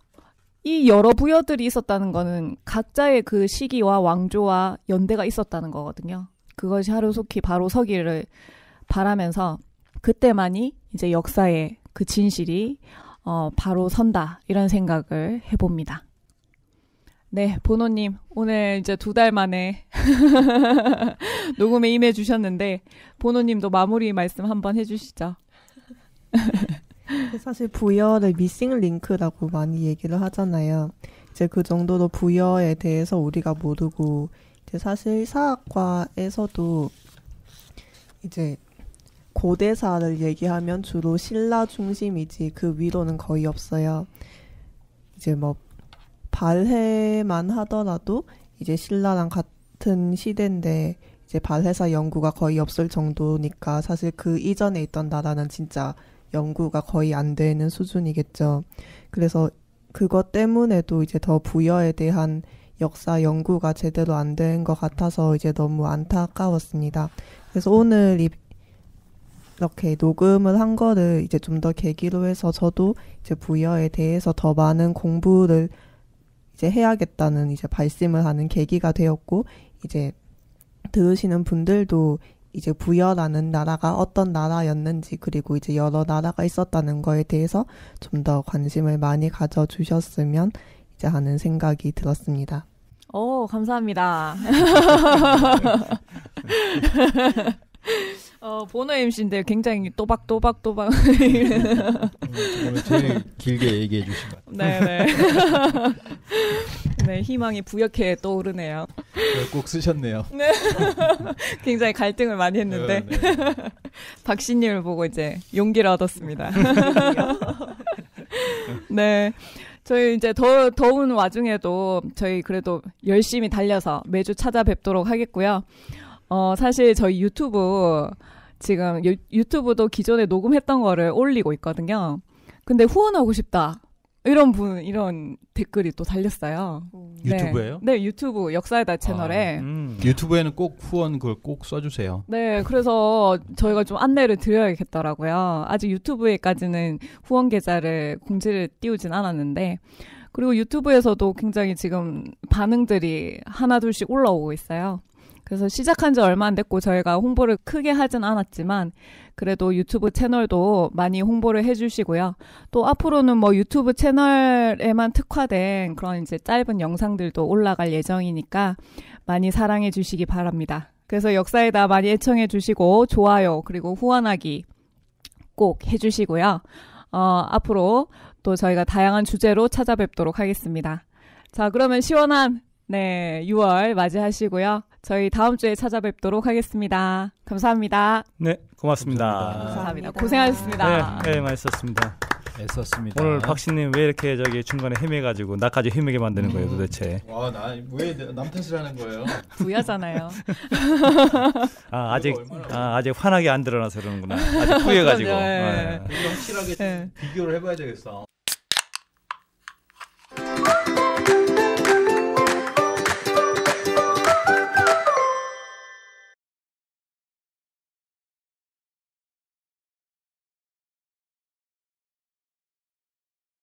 이 여러 부여들이 있었다는 거는 각자의 그 시기와 왕조와 연대가 있었다는 거거든요. 그것이 하루속히 바로 서기를 바라면서 그때만이 이제 역사의 그 진실이 어, 바로 선다 이런 생각을 해봅니다. 네, 보노님 오늘 이제 두 달 만에 녹음에 임해 주셨는데 보노님도 마무리 말씀 한번 해주시죠. 사실 부여를 미싱 링크라고 많이 얘기를 하잖아요. 이제 그 정도로 부여에 대해서 우리가 모르고 이제 사실 사학과에서도 이제 고대사를 얘기하면 주로 신라 중심이지 그 위로는 거의 없어요. 이제 뭐 발해만 하더라도 이제 신라랑 같은 시대인데 이제 발해사 연구가 거의 없을 정도니까 사실 그 이전에 있던 나라는 진짜 연구가 거의 안 되는 수준이겠죠. 그래서 그것 때문에도 이제 더 부여에 대한 역사 연구가 제대로 안 된 것 같아서 이제 너무 안타까웠습니다. 그래서 오늘 이 이렇게 녹음을 한 거를 이제 좀 더 계기로 해서 저도 이제 부여에 대해서 더 많은 공부를 이제 해야겠다는 이제 발심을 하는 계기가 되었고 이제 들으시는 분들도 이제 부여라는 나라가 어떤 나라였는지 그리고 이제 여러 나라가 있었다는 거에 대해서 좀 더 관심을 많이 가져 주셨으면 이제 하는 생각이 들었습니다. 오, 감사합니다. 어, 보너 MC인데 굉장히 또박또박또박. 음, 오늘 제일 길게 얘기해 주신 것 같아요. 네네. 네. 네, 희망이 부역해 떠오르네요. 네, 꼭 쓰셨네요. 네. 굉장히 갈등을 많이 했는데. 네, 네. 박신님을 보고 이제 용기를 얻었습니다. 네. 저희 이제 더, 더운 와중에도 저희 그래도 열심히 달려서 매주 찾아뵙도록 하겠고요. 어, 사실 저희 유튜브 지금 유, 튜브도 기존에 녹음했던 거를 올리고 있거든요. 근데 후원하고 싶다. 이런 분, 이런 댓글이 또 달렸어요. 네. 유튜브에요? 네, 유튜브 역사의다 채널에. 아, 음. 유튜브에는 꼭 후원 그걸 꼭 써주세요. 네, 그래서 저희가 좀 안내를 드려야겠더라고요. 아직 유튜브에까지는 후원 계좌를 공지를 띄우진 않았는데. 그리고 유튜브에서도 굉장히 지금 반응들이 하나둘씩 올라오고 있어요. 그래서 시작한 지 얼마 안 됐고 저희가 홍보를 크게 하진 않았지만 그래도 유튜브 채널도 많이 홍보를 해주시고요. 또 앞으로는 뭐 유튜브 채널에만 특화된 그런 이제 짧은 영상들도 올라갈 예정이니까 많이 사랑해 주시기 바랍니다. 그래서 역사에다 많이 애청해 주시고 좋아요 그리고 후원하기 꼭 해주시고요. 어, 앞으로 또 저희가 다양한 주제로 찾아뵙도록 하겠습니다. 자, 그러면 시원한 네, 6월 맞이하시고요. 저희 다음 주에 찾아뵙도록 하겠습니다. 감사합니다. 네, 고맙습니다. 감사합니다. 감사합니다. 고생하셨습니다. 네, 네 맛있었습니다. 애썼습니다. 오늘 박신님 왜 이렇게 저기 중간에 헤매가지고 나까지 헤매게 만드는 음. 거예요 도대체? 와나 왜 남탓을 하는 거예요? 부여잖아요. 아 아직 아, 아직 환하게 안 드러나서 그런구나. 아직 후회가지고. 네. 네. 확실하게 네. 비교를 해봐야 되겠어.